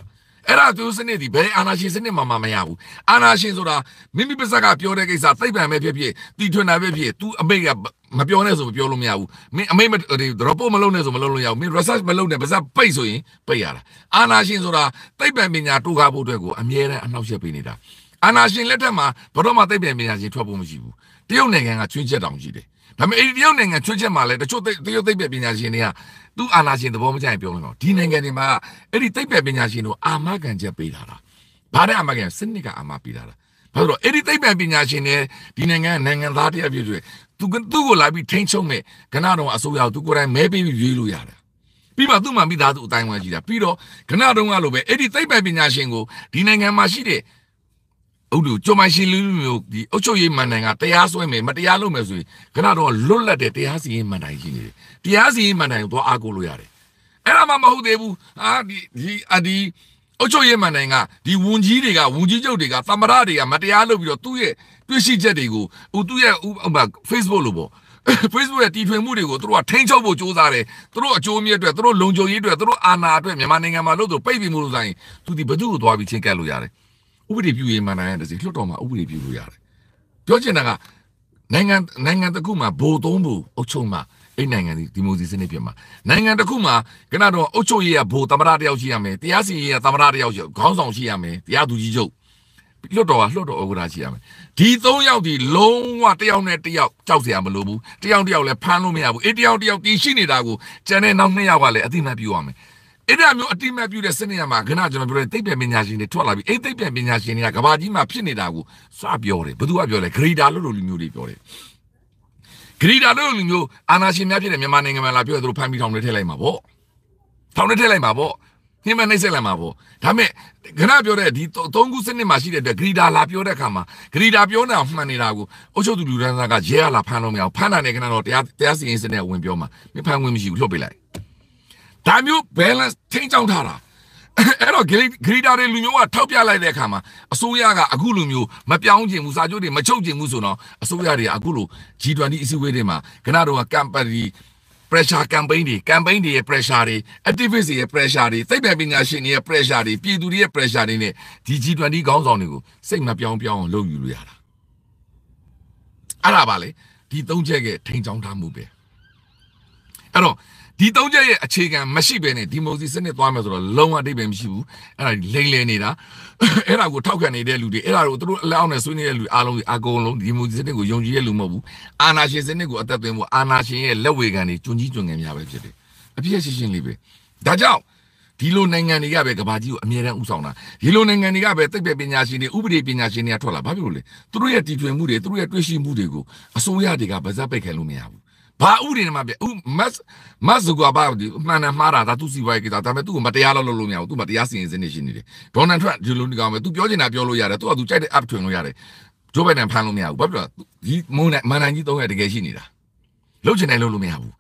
အဲ့ဒါသူစနစ်ဒီဘယ်အာနာရှင်စနစ်မှမမရဘူးအာနာရှင်ဆိုတာမိမိပါဇက်ကပြောတဲ့ကိစ္စသိပ္ပံပဲဖြစ်ဖြစ်တီထွန်းတာပဲဖြစ် तू အမိတ်ကမပြောနဲ့ဆိုမပြောလို့မရဘူးမင်းအမိတ်မဒီ report မလုပ်နဲ့ဆိုမလုပ်လို့ရဘူးမင်း research မလုပ်နဲ့ပါဇက်ပိတ်ဆိုရင်ပိတ်ရတာအာနာရှင်ဆိုတာသိပ္ပံပညာတိုးကားဖို့အတွက်ကိုအမြဲတမ်းအနောက်ရှက်ပေးနေတာအာနာရှင်လက်ထက်မှာဘယ်တော့မှသိပ္ပံပညာရှင်ထွက်ဖို့မရှိဘူးတရုတ်နိုင်ငံကကျွင်းချက်တောင်ရှိတယ်ဒါပေမဲ့အဲ့ဒီတရုတ်နိုင်ငံချွတ်ချက်မှာလဲတချို့တရုတ်သိပ္ပံပညာရှင်တွေကသူ့အာဏာရှင်သဘောမကျရင်ပြောမယ်ပေါ့ဒီနိုင်ငံတွေမှာအဲ့ဒီသိပ္ပံပညာရှင်တို့အာမခံချက်ပေးထားတာဘာနဲ့အာမခံစနစ်ကအာမပေးထားတာဘာလို့အဲ့ဒီသိပ္ပံပညာရှင်တွေဒီနိုင်ငံနိုင်ငံသားတရားပြည့်စုံသူသူ့ကိုလာပြီးထိန်းချုပ်မဲ့ကဏတော်အစိုးရကိုသူကိုယ်တိုင်မဲပေးပြီးရွေးလို့ရတာပြီးမှသူ့မှာမိသားစုအတိုင်းဝန်းကြီးတာပြီးတော့ကဏတော်ကလိုပဲအဲ့ဒီသိပ္ပံပညာရှင်ကိုဒီနိုင်ငံမှာရှိတဲ့အုပ်လူကျွန်မရှိလူမျိုးဒီအုပ်ချုပ်ရေးမန်တိုင်ကတရားစွဲမယ်မတရားလုပ်မယ်ဆိုရင်ခဏတော့လွတ်လပ်တဲ့တရားစီရင်မန်တိုင်ရှိနေတယ်တရားစီရင်မန်တိုင်ကိုသွားအားကိုးလို့ရတယ်အဲ့ဒါမှမဟုတ်သေးဘူးအာဒီဒီအဒီအုပ်ချုပ်ရေးမန်တိုင်ကဒီဝန်ကြီးတွေကဝန်ကြီးချုပ်တွေကသမ္မတတွေကမတရားလုပ်ပြီးတော့သူ့ရဲ့တွေးရှိချက်တွေကိုဟိုသူ့ရဲ့ဥပမာ Facebook လို့ပေါ့ Facebook ရဲ့တီထွင်မှုတွေကိုသူတို့ကထိန်းချုပ်ဖို့ကြိုးစားတယ်သူတို့အကျိုးအမြတ်အတွက်သူတို့လုံခြုံရေးအတွက်သူတို့အာဏာအတွက်မြန်မာနိုင်ငံမှာလို့သူပိတ်ပြီးမှုလို့ဆိုရင်သူဒီဘသူ့ကိုသွားပြီးချင်းကပ်လို့ရတယ်ဥပဒေပြုရေးမှန်တိုင်းတစီလွှတ်တော်မှာဥပဒေပြုလို့ရတယ်ပြောချင်တာကနိုင်ငံနိုင်ငံတစ်ခုမှာဗိုလ်သုံးဖို့အုပ်ချုပ်မှာအဲ့နိုင်ငံဒီဒီမိုစီစနစ်ပြမှာနိုင်ငံတစ်ခုမှာကနတော့အုပ်ချုပ်ရေးကဗိုလ်သမ္မတတယောက်ရှိရမယ်တရားစီရင်ရေးကသမ္မတတယောက်ရှိခေါင်းဆောင်ရှိရမယ်တရားသူကြီးချုပ်လွတ်တော်ကလွတ်တော်ဥက္ကဋ္ဌရှိရမယ်ဒီ၃ယောက်ဒီလုံးဝတယောက်နဲ့တယောက်ကြောက်စရာမလိုဘူးတယောက်တယောက်လည်းဖမ်းလို့မရဘူးအေးတယောက်တယောက်တီးရှိနေတာကိုကျန်တဲ့နောက်၂ယောက်ကလည်းအတိမတ်ပြရမယ်အဲ့ဒါမျိုးအတိမတ်ပြုတဲ့စနစ်ရမှာခဏကျွန်တော်ပြောတဲ့သိပ္ပံပညာရှင်တွေထွက်လာပြီအဲ့သိပ္ပံပညာရှင်တွေကကဘာကြီးမှာဖြစ်နေတာကိုစပြောတယ်ဘယ်သူကပြောလဲဂရီတာလို့လိုလူမျိုးတွေပြောတယ်ဂရီတာလို့လိုလူမျိုးအာနာရှင်များဖြစ်တဲ့မြန်မာနိုင်ငံမှာလာပြောတယ်သူတို့ဖမ်းပြီးထောင်ထဲထည့်လိုက်မှာပေါ့ထောင်ထဲထည့်လိုက်မှာပေါ့နှိမနှိမ့်ဆက်လိုက်မှာပေါ့ဒါမဲ့ခဏပြောတဲ့ဒီသုံးခုစနစ်မှာရှိတဲ့အတွက်ဂရီတာလာပြောတဲ့အခါမှာဂရီတာပြောနေတာမှန်နေတာကိုအုပ်ချုပ်သူလူဒန်းစားကရဲရလာဖမ်းလို့မရအောင်ဖမ်းတာနဲ့ခဏတော့တရားတရားစီရင်စနစ်ဝင်ပြောမှာမဖမ်းဝင်မရှိဘူးလွှတ်ပေးလိုက်ဒါမျိုး balance ထိန်းချောင်းထားတာအဲ့တော့ဂရီတာတွေလူမျိုးကထောက်ပြလိုက်တဲ့အခါမှာအစိုးရကအခုလူမျိုးမပြောင်းကျင်ဘူးစာချုပ်တွေမချုပ်ကျင်ဘူးဆိုတော့အစိုးရတွေကအခုလို G20 အစည်းအဝေးတွေမှာကနတော့ကမ်ပဏီ pressure campaign တွေ campaign တွေရဲ့ pressure တွေ activist တွေရဲ့ pressure တွေသိပ္ပံပညာရှင်တွေရဲ့ pressure တွေပြည်သူတွေရဲ့ pressure တွေနဲ့ဒီ G20 ခေါင်းဆောင်တွေကိုစိတ်မပြောင်းပြောင်းအောင်လုပ်ယူလို့ရတာအဲ့ဒါပါလေဒီသုံးချက်ကထိန်ချောင်းထားမှုပဲအဲ့တော့ဒီသုံးချက်ရဲ့အခြေခံမရှိဘဲနဲ့ဒီမိုစီစနစ်သွားမယ်ဆိုတော့လုံးဝအတိတ်ပဲမရှိဘူးအဲ့ဒါလိမ့်လဲနေတာအဲ့ဒါကိုထောက်ခံနေတဲ့လူတွေအဲ့ဒါကိုသူတို့အလောင်းနဲ့ဆွေးနွေးတဲ့လူအားလုံးအကုန်လုံးဒီမိုစီစနစ်ကိုယုံကြည်တဲ့လူမဟုတ်ဘူးအာနာရှင်စနစ်ကိုအသက်သွင်းဖို့အာနာရှင်ရဲ့လက်ဝေခံတွေကျွန်ကြီးကျွန်ငယ်များပဲဖြစ်တယ်အပြည့်ရှင်းရှင်းလေးပဲဒါကြောင့်ဒီလိုနိုင်ငံတွေကပဲကဘာကြီးကိုအမြဲတမ်းဥဆောင်တာဒီလိုနိုင်ငံတွေကပဲသိပ္ပံပညာရှင်တွေဥပဒေပညာရှင်တွေကထွက်လာဘာဖြစ်လို့လဲသူတို့ရဲ့တည်ထွင်မှုတွေသူတို့ရဲ့တွေးရှိမှုတွေကိုအစိုးရတွေကဗဇက်ပိတ်ခဲလို့မရဘူးဘာဥတွေနဲ့မှပြဥမတ်မတ်ဆိုကဘာဒီမှန်တယ်မှားတာဒါသူစီပွားရေးကိစ္စဒါပေမဲ့သူ့ကိုမတရားလုပ်လို့မရဘူးသူ့မှာတရားစီရင်စနစ်ရှိနေတယ်ဒေါ်နယ်ထရန့်ဒီလိုဒီကောင်ပဲသူပြောချင်တာပြောလို့ရတယ်သူကသူကြိုက်တဲ့ app ထွင်လို့ရတယ်ဂျိုးဘိုင်ဒန်ဖမ်းလို့မရဘူးဘာဖြစ်လို့ဒီမုန်းနဲ့မန်နိုင်ကြီးသုံးရတကယ်ရှိနေတာလုပ်ချင်တယ်လုပ်လို့မရဘူး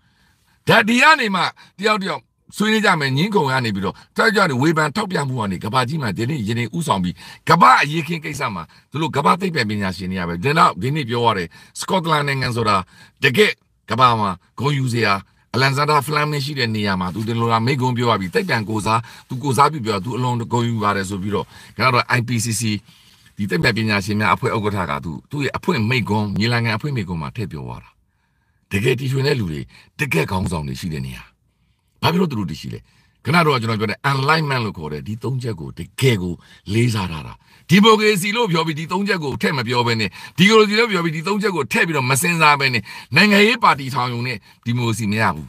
ဒါဒီကနေမှတယောက်တယောက်ဆွေးနွေးကြမယ်ညင်းကုန်ကနေပြီးတော့တကြတဲ့ဝေဖန်ထောက်ပြမှုကနေကဘာကြီးမှာဒီနေ့ယနေ့ဥဆောင်ပြီးကဘာအရေးခင်ကိစ္စမှာတို့ကဘာသိပ္ပံပညာရှင်တွေကပဲဒီနောက်ဒီနေ့ပြောရတယ်စကော့တလန်နိုင်ငံဆိုတာတကယ်ကမ္ဘာမှာဂုံယူစရာအလန်ဇာတာဖလမ်နဲ့ရှိတဲ့နေရာမှာသူတင်လိုတာမိကုံပြောရပြီတိုက်တန်ကိုစားသူကိုစားပြပြောသူအလွန်ဂုံယူပါတယ်ဆိုပြီးတော့ကတော့ IPCC ဒီတက်မြတ်ပညာရှင်များအဖွဲ့ဥက္ကဋ္ဌကသူသူ့ရဲ့အဖွဲ့မိကုံမြေလငံအဖွဲ့မိကုံမှာထည့်ပြောသွားတာတကယ်တီထွင်တဲ့လူတွေတကယ်ခေါင်းဆောင်တွေရှိတဲ့နေရာဘာဖြစ်လို့သူတို့တရှိလဲခဏတော့ကျွန်တော်ပြောတယ် alignment လို့ခေါ်တယ်ဒီ၃ချက်ကိုတကယ်ကိုလေးစားတာတာဒီမိုကရေစီလို့ပြောပြီးဒီ၃ချက်ကိုထည့်မပြောဘဲနဲ့ဒီကိုစီလို့ပြောပြီးဒီ၃ချက်ကိုထည့်ပြီးတော့မစင်စားဘဲနဲ့နိုင်ငံရေးပါတီထောင်ရုံနဲ့ဒီမိုစီမရဘူး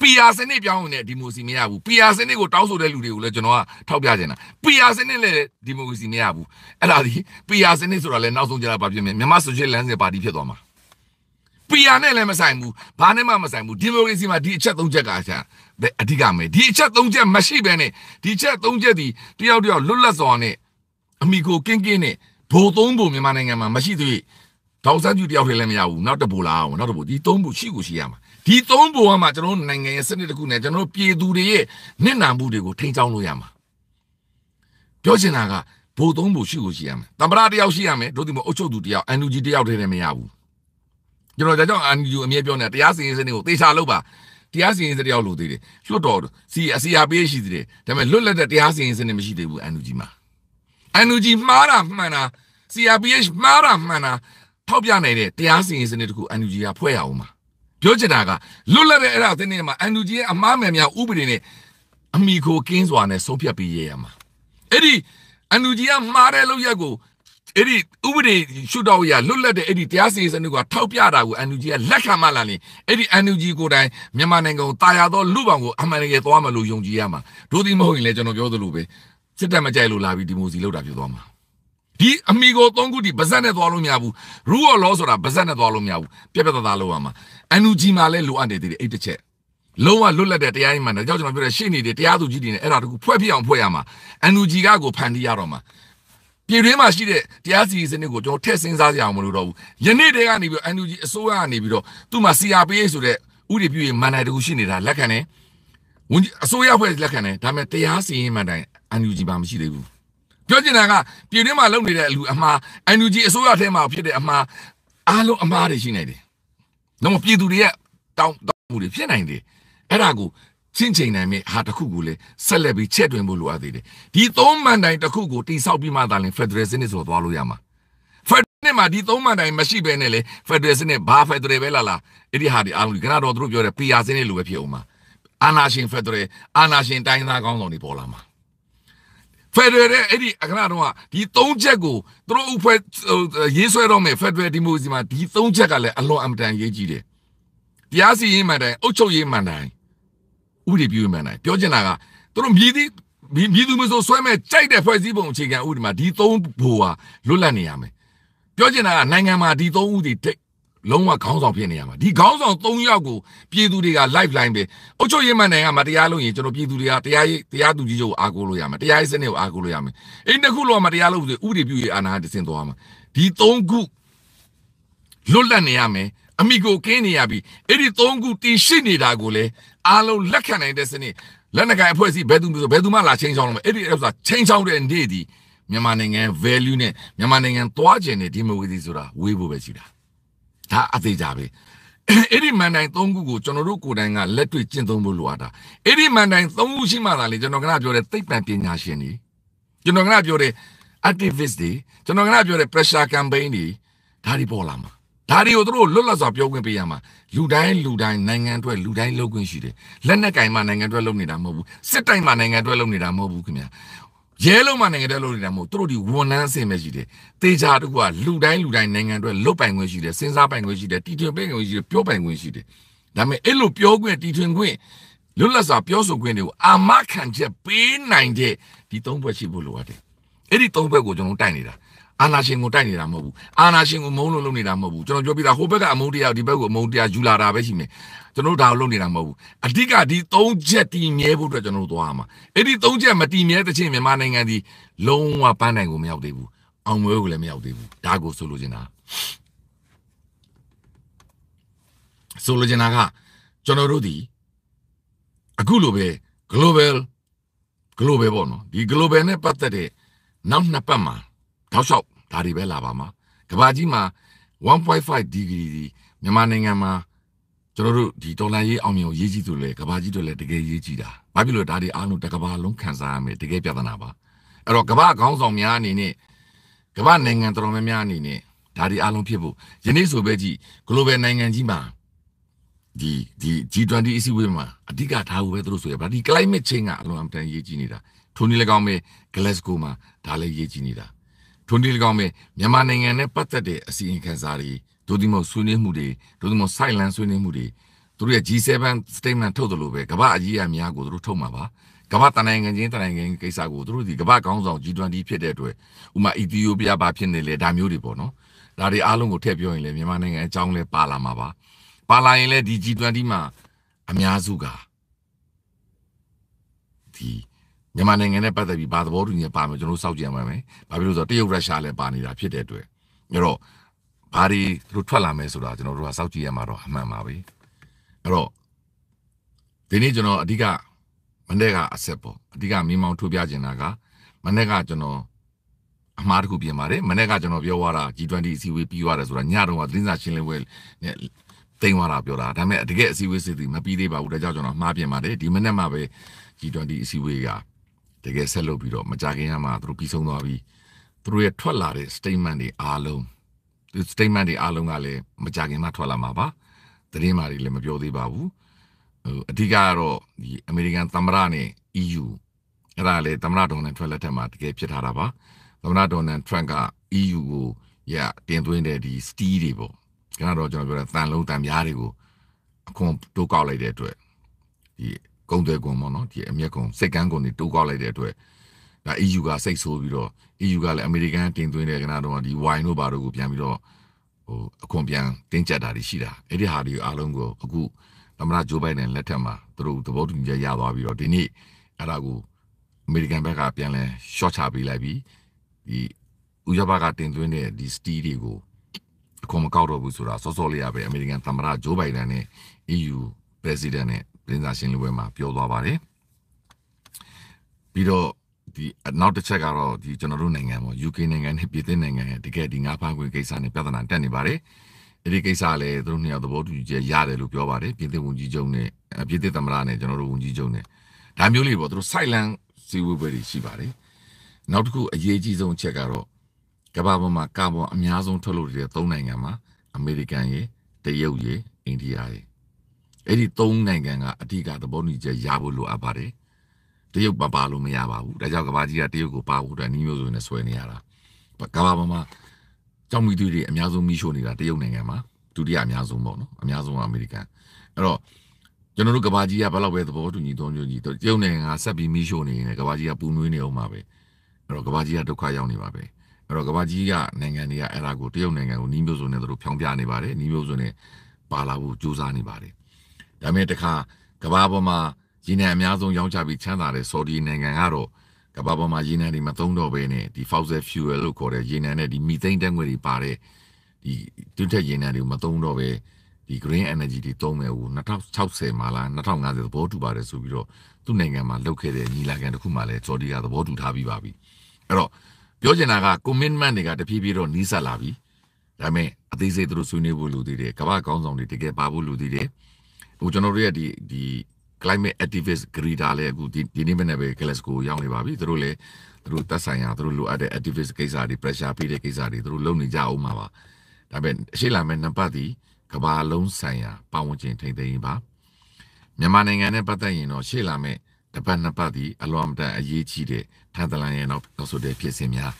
PR စနစ်ပြောင်းနေတဲ့ဒီမိုစီမရဘူး PR စနစ်ကိုတောင်းဆိုတဲ့လူတွေကိုလည်းကျွန်တော်ကထောက်ပြချင်တာ PR စနစ်လည်းဒီမိုကရေစီမရဘူးအဲ့ဒါဒီ PR စနစ်ဆိုတာလည်းနောက်ဆုံးကြတာဘာဖြစ်မလဲမြန်မာဆိုရှယ်လမ်းစဉ်ပါတီဖြစ်သွားမှာ PR နဲ့လည်းမဆိုင်ဘူးဘာနဲ့မှမဆိုင်ဘူးဒီမိုကရေစီမှာဒီအချက်၃ချက်ကဆရာပဲအဓိကမယ်ဒီအချက်၃ချက်မရှိဘဲနဲ့ဒီအချက်၃ချက်ဒီတယောက်တယောက်လွတ်လပ်စွာနဲ့အမိကိုကင်းကင်းနဲ့ဘိုလ်သုံးဘိုလ်မြန်မာနိုင်ငံမှာမရှိသေးဒေါက်ဆန်းကျူတယောက်တည်းလည်းမရဘူးနောက်တဘိုလ်လာအောင်နောက်တဘိုလ်ဒီ၃ဘိုလ်ရှိကိုရှိရမှာဒီ၃ဘိုလ်ကမှကျွန်တော်တို့နိုင်ငံရဲ့စနစ်တစ်ခုနဲ့ကျွန်တော်တို့ပြည်သူတွေရဲ့နစ်နာမှုတွေကိုထိန်းကျောင်းလို့ရမှာပြောချင်တာကဘိုလ်သုံးဘိုလ်ရှိကိုရှိရမယ်တမ္ပရာတယောက်ရှိရမယ်တို့ဒီမှာအုပ်ချုပ်သူတယောက် NUG တယောက်တည်းလည်းမရဘူးကျွန်တော်ကြောင့် NUG အမြဲပြောနေတာတရားစီရင်စနစ်ကိုသေချာလုပ်ပါတရားစီရင်စတယောက်လိုသေးတယ်လွတ်တော်စီအစီအပေးရှိသေးတယ်ဒါပေမဲ့လွတ်လပ်တဲ့တရားစီရင်စနစ်မရှိသေးဘူးအန်နူဂျီမှာအန်နူဂျီမှားတာမှန်တာ CRPH မှားတာမှန်တာထောက်ပြနိုင်တဲ့တရားစီရင်စနစ်တခုအန်နူဂျီကဖွဲ့ရအောင်မှာပြောချင်တာကလွတ်လပ်တဲ့အဲ့ဒါအသင်းတွေမှာအန်နူဂျီရဲ့အမှားမှန်များဥပဒေနဲ့အမိခိုကင်းစွာနဲ့ဆုံးဖြတ်ပြီးရရမှာအဲ့ဒီအန်နူဂျီကမှားတဲ့လောက်ရက်ကိုအဲ့ဒီဥပဒေရှုတော့ရလွတ်လပ်တဲ့အဲ့ဒီတရားစီရင်စနစ်ကထောက်ပြတာကို NUG ကလက်ခံမှလာရင်အဲ့ဒီ NUG ကိုတိုင်မြန်မာနိုင်ငံကိုတာယာသောလူပောင်ကိုအမှန်တကယ်သွားမလို့ယုံကြည်ရမှာဒို့ဒီမဟုတ်ရင်လည်းကျွန်တော်ပြောသလိုပဲစစ်တပ်မကြိုက်လို့လာပြီးဒီမိုစီလောက်တာဖြစ်သွားမှာဒီအမိကိုသုံးခုဒီပါဇက်နဲ့သွားလို့မရဘူး rule of law ဆိုတာပါဇက်နဲ့သွားလို့မရဘူးပြက်ပြက်သားသားလုပ်ရမှာ NUG မှာလည်းလိုအပ်နေသေးတယ်အဲ့တစ်ချက်လုံးဝလွတ်လပ်တဲ့တရားရင်မှန်တယ်ကြောက်ကျွန်တော်ပြောတဲ့ရှေ့နေတယ်တရားသူကြီးတွေနဲ့အဲ့ဒါတကူဖွဲ့ပြအောင်ဖွဲ့ရမှာ NUG ကကိုဖန်တီးရတော့မှာပြည်တွင်းမှာရှိတဲ့တရားစီရင်စနစ်ကိုကျွန်တော်ထည့်စဉ်းစားကြအောင်မလို့တော့ဘူးယနေ့တည်းကနေပြီးတော့ NUG အစိုးရကနေပြီးတော့သူ့မှာ CRPH ဆိုတဲ့ဥပဒေပြုရေးမန်နိုင်တခုရှိနေတာလက်ခံတယ်ဝန်ကြီးအစိုးရဖွဲ့လက်ခံတယ်ဒါပေမဲ့တရားစီရင်မှတိုင် NUG ပါမရှိသေးဘူးပြောချင်တာကပြည်တွင်းမှာလုပ်နေတဲ့အလူအမှား NUG အစိုးရထဲမှာဖြစ်တဲ့အမှားအားလုံးအမှားတွေရှိနေတယ်။တော့ပြည်သူတွေရဲ့တောင်းတမှုတွေဖြစ်နိုင်တယ်။အဲ့ဒါကိုချင့်ချိန်နိုင်မယ့်ဟာတစ်ခုကိုလည်းဆက်လက်ပြီးချက်တွင်ဖို့လိုအပ်သေးတယ်ဒီသုံးမှန်တိုင်တစ်ခုကိုတိဆောက်ပြီးမှသာလျှင် Federal စနစ်ဆိုတော့သွားလို့ရမှာ Federal နဲ့မှာဒီသုံးမှန်တိုင်မရှိဘဲနဲ့လေ Federal စနစ်ဘာ Federal ပဲလာလာအဲ့ဒီဟာဒီအားလုံးကနာတော်တို့ပြောတဲ့ PR စနစ်လိုပဲဖြစ်အောင်မှာအာနာရှင် Federal အာနာရှင်တိုင်းသားကောင်းဆောင်တွေပေါ်လာမှာဖက်ဒရယ်ရဲ့အဲ့ဒီအခဏတုန်းကဒီ၃ချက်ကိုသူတို့ဥဖွဲ့ရေးဆွဲတော့မယ်ဖက်ဒရယ်ဒီမိုစီမှာဒီ၃ချက်ကလည်းအလွန်အမတန်ရေးကြီးတယ်။တရားစီရင်မှန်တိုင်းအုပ်ချုပ်ရေးမှန်တိုင်းဥပဒေပြုမှန်းနိုင်ပြောချင်တာကသူတို့မြည်သည့်မြည်သူမဆိုဆွဲမဲ့ကြိုက်တဲ့ဖွဲ့စည်းပုံအခြေခံဥပဒေမှာဒီသုံးဘိုဟာလွတ်လပ်နေရမယ်ပြောချင်တာကနိုင်ငံမှာဒီသုံးဦးဒီတိတ် လုံးဝခေါင်းဆောင်ဖြစ်နေရမှာဒီခေါင်းဆောင်၃ယောက်ကိုပြည်သူတွေက live line ပဲအုတ်ချုပ်ရေးမှန်နိုင်ငံမှာတရားလုံးရင်ကျွန်တော်ပြည်သူတွေကတရားရေးတရားသူကြီးချုပ်အားကိုးလို့ရမှာတရားရေးစနစ်ကိုအားကိုးလို့ရမှာအင်းတစ်ခုလုံးမှာတရားလုံးဆိုဥပဒေပြုရေးအာဏာတည်ဆင်းသွားမှာဒီ၃ခုလွတ်လပ်နေရမယ်အမိကိုကင်းနေရပြီအဲ့ဒီသုံးခုတည်ရှိနေတာကိုလေအားလုံးလက်ခံနိုင်တဲ့စနစ်လက်နက်ကိုင်အဖွဲ့အစည်းဘယ်သူမျိုးဘယ်သူမှလာချင်းချောင်းလို့မအဲ့ဒီဥစ္စာချင်းချောင်းတဲ့နေ့ဒီမြန်မာနိုင်ငံ value နဲ့မြန်မာနိုင်ငံသွားကျင်တဲ့ဒီမိုကရေစီဆိုတာဝေးဖို့ပဲရှိတာဒါအသေးကြပဲအဲ့ဒီမန်တိုင်၃ခုကိုကျွန်တော်တို့ကိုယ်တိုင်ကလက်တွေ့ကျင့်သုံးဖို့လိုအပ်တာအဲ့ဒီမန်တိုင်၃ခုရှိမှသာလေကျွန်တော်ကပြောတဲ့သိပ္ပံပညာရှင်တွေကျွန်တော်ကပြောတဲ့ activist တွေကျွန်တော်ကပြောတဲ့ pressure campaign တွေဒါတွေပေါ်လာမှာဒါတွေကိုသူတို့လွတ်လပ်စွာပြောခွင့်ပေးရမှာလူတိုင်းလူတိုင်းနိုင်ငံအတွက်လူတိုင်းလုပ်ခွင့်ရှိတယ်လက်နက်ကင်မှနိုင်ငံအတွက်လုပ်နေတာမဟုတ်ဘူးစစ်တိုင်းမှနိုင်ငံအတွက်လုပ်နေတာမဟုတ်ဘူးခင်ဗျာရဲလုံးမှနိုင်ငံအတွက်လုပ်နေတာမဟုတ်သူတို့ဒီဝန်ထမ်းအဆင့်ပဲရှိတယ်တေချာတို့ကလူတိုင်းလူတိုင်းနိုင်ငံအတွက်လုပ်ပိုင်ခွင့်ရှိတယ်စဉ်းစားပိုင်ခွင့်ရှိတယ်တီထွင်ပိုင်ခွင့်ရှိတယ်ပြောပိုင်ခွင့်ရှိတယ်ဒါပေမဲ့အဲ့လိုပြောခွင့်တီထွင်ခွင့်လွတ်လပ်စွာပြောဆိုခွင့်တွေကိုအာမခံချက်ပေးနိုင်တဲ့ဒီသုံးဘွဲ့ရှိဖို့လိုအပ်တယ်အဲ့ဒီသုံးဘွဲ့ကိုကျွန်တော်တိုက်နေတာအာနာရှင်ကိုတိုက်နေတာမဟုတ်ဘူးအာနာရှင်ကိုမုန်းလို့လုပ်နေတာမဟုတ်ဘူးကျွန်တော်ပြောပြတာဟိုဘက်ကအမုန်းတရားဒီဘက်ကိုအမုန်းတရားယူလာတာပဲရှိမယ်ကျွန်တော်ဒါကိုလုပ်နေတာမဟုတ်ဘူးအဓိကဒီ၃ချက်တည်မြဲဖို့အတွက်ကျွန်တော်တို့သွားရမှာအဲ့ဒီ၃ချက်မတည်မြဲတဲ့ချင်းမြန်မာနိုင်ငံဒီလုံးဝပန်းတိုင်ကိုမရောက်သေးဘူးအောင်ပွဲကိုလည်းမရောက်သေးဘူးဒါကိုဆိုလိုချင်တာဆိုလိုချင်တာကကျွန်တော်တို့ဒီအခုလိုပဲ global global ပေါ့နော်ဒီ global နဲ့ပတ်သက်တဲ့နောက်နှစ်ပတ်မှာတောက်လျှောက်ဒါတွေပဲလာပါမှာကဘာကြီးမှာ1.5 degree ဒီမြန်မာနိုင်ငံမှာကျွန်တော်တို့ဒီဒေါ်လာရေးအောင်မြင်ကိုရေးကြည့်သူလေကဘာကြီးတို့လည်းတကယ်ရေးကြည့်တာဘာဖြစ်လို့ဒါတွေအားလုံးတကဘာလုံးခံစားရမယ်တကယ်ပြဿနာပါအဲ့တော့ကဘာခေါင်းဆောင်များအနေနဲ့ကဘာနိုင်ငံတော်များများအနေနဲ့ဒါတွေအားလုံးဖြစ်ဖို့ယနေ့ဆိုပဲကြည့် global နိုင်ငံကြီးမှာဒီဒီ G20 အစည်းအဝေးမှာအဓိကထားဖို့ပဲသူတို့ဆိုရပါဒီ climate change ကအလွန်အမတန်ရေးကြည့်နေတာထိုနည်း၎င်းပဲ Glasgow မှာဒါလည်းရေးကြည့်နေတာထိုနည်း၎င်းပဲမြန်မာနိုင်ငံနဲ့ပတ်သက်တဲ့အစီရင်ခံစာတွေဒို့ဒီမို့ဆွေးနွေးမှုတွေဒို့ဒီမို့ silent ဆွေးနွေးမှုတွေသူတို့ရဲ့ G7 statement ထုတ်တယ်လို့ပဲကမ္ဘာအကြီးအများကိုသူတို့ထုတ်မှာပါကမ္ဘာတနိုင်ငံချင်းတနိုင်ငံကိစ္စကိုသူတို့ဒီကမ္ဘာကောင်းဆောင် G20 ဖြစ်တဲ့အတွက်ဥမာအီသီယိုးပီးယားဘာဖြစ်နေလဲဒါမျိုးတွေပေါ့နော်ဒါတွေအားလုံးကိုထည့်ပြောရင်လည်းမြန်မာနိုင်ငံအကြောင်းလဲပါလာမှာပါပါလာရင်လည်းဒီ G20 မှာအများစုကဒီမြန်မာနိုင်ငံနဲ့ပတ်သက်ပြီးဘာသဘောတူညီပါမယ်ကျွန်တော်စောင့်ကြည့်ရမှာမယ်။ဘာဖြစ်လို့ဆိုတော့တရုတ်ရုရှားလည်းပါနေတာဖြစ်တဲ့အတွက်အဲ့တော့ဘာတွေလို့ထွက်လာမယ်ဆိုတာကျွန်တော်တို့ကစောင့်ကြည့်ရမှာတော့အမှန်ပါပဲ။အဲ့တော့ဒီနေ့ကျွန်တော်အဓိကမနေ့ကအဆက်ပေါ့အဓိကမိမောင်းထုတ်ပြခြင်းတာကမနေ့ကကျွန်တော်အမှားတစ်ခုပြင်ပါတယ်မနေ့ကကျွန်တော်ပြောသွားတာ G20 အစည်းအဝေးပြီးသွားတယ်ဆိုတာညတော့ကသတင်းစာရှင်းလင်းပွဲနဲ့တင်သွားတာပြောတာဒါပေမဲ့တကယ်အစည်းအဝေးစစ်သည်မပြီးသေးပါဘူးဒါကြောင့်ကျွန်တော်မှားပြင်ပါတယ်ဒီမနေ့မှပဲ G20 အစည်းအဝေးကတကယ်ဆက်လုပ်ပြီးတော့မကြခင်ကမှသူတို့ပြီးဆုံးသွားပြီးသူတို့ရဲ့ထွက်လာတဲ့ statement တွေအားလုံးဒီ statement တွေအားလုံးကလည်းမကြခင်မှထွက်လာမှာပါသတင်းမာတွေလည်းမပြောသေးပါဘူးဟိုအဓိကကတော့ဒီအမေရိကန်သမ္မတနဲ့ EU အဲ့ဒါလေသမ္မတဒေါ်နယ်ထရန့်လက်ထက်မှာတကယ်ဖြစ်ထားတာပါ သမ္မတဒေါ်နယ်ထရန့်က EU ကိုရတင်သွင်းတဲ့ဒီစတီးတွေပေါ့ကျွန်တော်တို့ကျွန်တော်ပြောတဲ့တန်လုံးတန်ပြားတွေကိုအခွန်တိုးကောက်လိုက်တဲ့အတွက်ဒီကုန်သွယ်ကုန်ပေါ့နော်ဒီအမျက်ကုန်စိတ်ကန်းကုန်တွေတိုးကောက်လိုက်တဲ့အတွက်ဒါ EU ကစိတ်ဆိုးပြီးတော့ EU ကလည်းအမေရိကန်တင်သွင်းတဲ့ကဏ္ဍတော့ဒီ wine တို့ဘာတို့ကိုပြန်ပြီးတော့ဟိုအခွန်ပြန်တင်းကျပ်တာတွေရှိတာအဲ့ဒီဟာတွေအားလုံးကိုအခုသမ္မတဂျိုးဘိုင်ဒန်လက်ထက်မှာသူတို့သဘောတူညီချက်ရသွားပြီးတော့ဒီနေ့အဲ့ဒါကိုအမေရိကန်ဘက်ကပြန်လဲ short ချပေးလိုက်ပြီးဒီဥရောပကတင်သွင်းတဲ့ဒီစတီးတွေကိုအခွန်မကောက်တော့ဘူးဆိုတာစောစောလေးရပဲအမေရိကန်သမ္မတဂျိုးဘိုင်ဒန်နဲ့ EU ပရက်ဇီဒန့်နဲ့ပြင်စာရှင်းလင်းပွဲမှာပြောသွားပါတယ်ပြီးတော့ဒီနောက်တစ်ချက် ကတော့ဒီကျွန်တော်တို့နိုင်ငံပေါ့ UK နိုင်ငံနဲ့ပြည်သစ်နိုင်ငံရဲ့တကယ်ဒီငါးဖန်ခွေကိစ္စနဲ့ပြဿနာတက်နေပါတယ်အဲ့ဒီကိစ္စလည်းသူတို့နှစ်ယောက်သဘောတူညီချက်ရတယ်လို့ပြောပါတယ်ပြည်သစ်ဝန်ကြီးချုပ်နဲ့ပြည်သစ်သမ္မတနဲ့ကျွန်တော်တို့ဝန်ကြီးချုပ်နဲ့ဒါမျိုးလေးပေါ့သူတို့ silent စီဝေးပွဲတွေရှိပါတယ်နောက်တစ်ခုအရေးကြီးဆုံးအချက်ကတော့ကမ္ဘာပေါ်မှာကာဗွန်အများဆုံးထုတ်လုပ်နေတဲ့၃နိုင်ငံမှာအမေရိကန်ရေတရုတ်ရေအိန္ဒိယရေအဲ့ဒီသုံးနိုင်ငံကအဓိကသဘောတူချက်ရဖို့လိုအပ်ပါတယ်တရုတ်ပါပါလို့မရပါဘူးဒါကြောင့်ကဘာကြီးကတရုတ်ကိုပါဖို့အတွက်နှီးမျိုးစုံနဲ့ဆွဲနေရတာကဘာမှာကြောင်မီသွေးတွေအများဆုံးမီးရှို့နေတာတရုတ်နိုင်ငံမှာဒုတိယအများဆုံးပေါ့နော်အများဆုံးအမေရိကန်အဲ့တော့ကျွန်တော်တို့ကဘာကြီးကဘယ်လောက်ပဲသဘောတူညီသုံးညွညီတော့တရုတ်နိုင်ငံကဆက်ပြီးမီးရှို့နေတယ်ကဘာကြီးကပူနွေးနေအောင်ပါပဲအဲ့တော့ကဘာကြီးကဒုက္ခရောက်နေပါပဲအဲ့တော့ကဘာကြီးကနိုင်ငံတွေကအဲ့ဒါကိုတရုတ်နိုင်ငံကိုနှီးမျိုးစုံနဲ့သူတို့ဖြောင်းပြနေပါတယ်နှီးမျိုးစုံနဲ့ပါလာဖို့ကြိုးစားနေပါတယ်ဒါပေမဲ့တခါကဘာပေါ်မှာရေနံအများဆုံးရောင်းချပြီးချမ်းသာတဲ့ဆော်ဒီနိုင်ငံကတော့ကဘာပေါ်မှာရေနံတွေမသုံးတော့ဘဲနဲ့ဒီ fossil fuel လို့ခေါ်တဲ့ရေနံနဲ့ဒီမီသိန်းဓာတ်ငွေတွေပါတဲ့ဒီတွင်းထက်ရေနံတွေမသုံးတော့ဘဲဒီ green energy တွေသုံးမယ်ဟို2060မှာလား2050သဘောတူပါတယ်ဆိုပြီးတော့သူ့နိုင်ငံမှာလုပ်ခဲ့တဲ့ညီလာခံတစ်ခုမှလည်းဆော်ဒီကသဘောတူထားပြီးပါပြီအဲ့တော့ပြောချင်တာက commitment တွေကတဖြည်းဖြည်းတော့နီးစပ်လာပြီဒါပေမဲ့အသေးစိတ်သူတို့ဆွေးနွေးဖို့လိုသေးတယ်ကမ္ဘာကောင်းဆောင်တွေတကယ်ပါဖို့လိုသေးတယ်ဟိုကျွန်တော်တို့ရဲ့ဒီဒီ climate activist greeter လည်းအခုဒီဒီနေ့မနေ့ပဲ Glasgow ရောက်နေပါပြီသူတို့လည်းသူတို့တက်ဆိုင်ရာသူတို့လိုအပ်တဲ့ activist ကိစ္စတွေ pressure ပေးတဲ့ကိစ္စတွေသူတို့လုပ်နေကြအောင်ပါပါဒါပေမဲ့အရှိလာမဲ့နံပါတ်ဒီကဘာလုံးဆိုင်ရာပတ်ဝန်းကျင်ထိန်းသိမ်းရေးပါမြန်မာနိုင်ငံနဲ့ပတ်သက်ရင်တော့ရှေ့လာမဲ့တပတ်နှစ်ပတ်ဒီအလွန်အမတန်အရေးကြီးတဲ့ထန်တလန်ရဲ့နောက်နောက်ဆိုတဲ့ဖြစ်စဉ်များ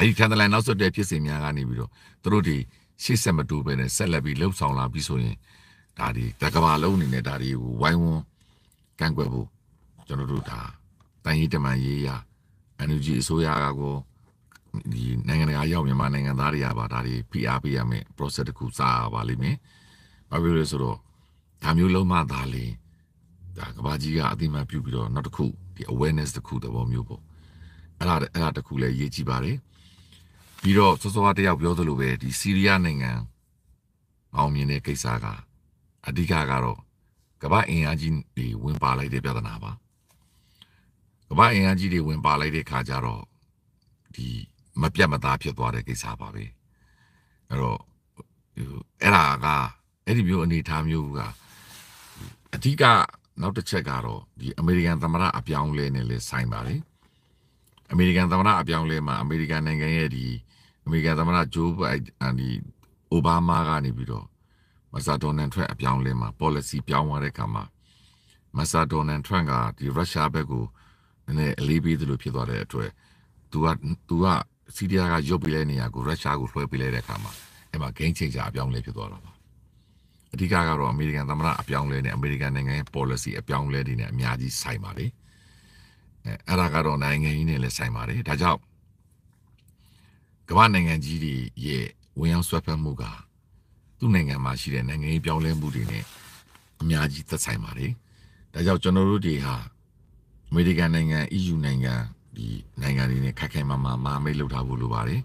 အဲဒီထန်တလန်နောက်ဆိုတဲ့ဖြစ်စဉ်များကနေပြီးတော့သူတို့ဒီရှေ့ဆက်မတိုးပဲနဲ့ဆက်လက်ပြီးလှုပ်ဆောင်လာပြီးဆိုရင်ဒါဒီတကဘာလုံးအနေနဲ့ဒါတွေကိုဝိုင်းဝန်းကန့်ကွက်ဖို့ကျွန်တော်တို့ဒါတန်ရေးတမန်ရေးရာအန်ယူဂျီအစိုးရကကိုဒီနိုင်ငံတကာရောက်မြန်မာနိုင်ငံသားတွေကပါဒါတွေဖိအားပေးရမယ် process တစ်ခုစရပါလိမ့်မယ်။ဘာဖြစ်လို့လဲဆိုတော့ဒါမျိုးလုံးမသားလေဒါကဘာကြီးကအတိမတ်ပြုပြီးတော့နောက်တစ်ခုဒီ awareness တစ်ခုသဘောမျိုးပေါ့။အဲ့ဒါအဲ့ဒါတစ်ခုလည်းရေးကြည့်ပါလေ။ပြီးတော့စောစောကတယောက်ပြောသလိုပဲဒီစီးရီးယားနိုင်ငံအောင်မြင်တဲ့ကိစ္စကအဓိကကတော့ကမ္ဘာအင်အားကြီးတွေဝင်ပါလိုက်တဲ့ပြဿနာပါကမ္ဘာအင်အားကြီးတွေဝင်ပါလိုက်တဲ့ခါကျတော့ဒီမပြတ်မသားဖြစ်သွားတဲ့ကိစ္စပါပဲအဲ့တော့အဲ့ဒါကအဲ့ဒီမျိုးအနေအထားမျိုးကအဓိကနောက်တစ်ချက်ကတော့ဒီအမေရိကန်သမ္မတအပြောင်းလဲနဲ့လည်းဆိုင်ပါလေအမေရိကန်သမ္မတအပြောင်းလဲမှာအမေရိကန်နိုင်ငံရဲ့ဒီအမေရိကန်သမ္မတဂျိုးဘိုင်ဒန်ဒီအိုဘားမားကနေပြီးတော့မက်ဆာဒေါ်နယ်ထရန့်အပြောင်းလဲမှာ policy ပြောင်းသွားတဲ့အခါမှာမက်ဆာဒေါ်နယ်ထရန့်ကဒီရုရှားဘက်ကိုနည်းနည်းအလေးပေးသလိုဖြစ်သွားတဲ့အတွက်သူကသူကစီးရီးယားကရုပ်ပေးလိုက်နေရကိုရုရှားကိုလွှဲပေးလိုက်တဲ့အခါမှာအဲ့မှာ game changer အပြောင်းလဲဖြစ်သွားတာပါအဓိကကတော့အမေရိကန်သမ္မတအပြောင်းလဲနဲ့အမေရိကန်နိုင်ငံရဲ့ policy အပြောင်းလဲတွေနဲ့အများကြီးဆိုင်ပါလေအဲအဲ့ဒါကတော့နိုင်ငံကြီးနဲ့လည်းဆိုင်ပါတယ်ဒါကြောင့်ကမ္ဘာနိုင်ငံကြီးတွေရဲ့ဝင်ရောက်ဆွဲဖက်မှုကသူ့နိုင်ငံမှာရှိတဲ့နိုင်ငံရေးပြောင်းလဲမှုတွေနဲ့အများကြီးသက်ဆိုင်ပါတယ်။ဒါကြောင့်ကျွန်တော်တို့တွေဟာအမေရိကန်နိုင်ငံ EU နိုင်ငံဒီနိုင်ငံတွေနဲ့ခိုက်ခိုက်မာမာမဟာမိတ်လုပ်ထားဖို့လိုပါတယ်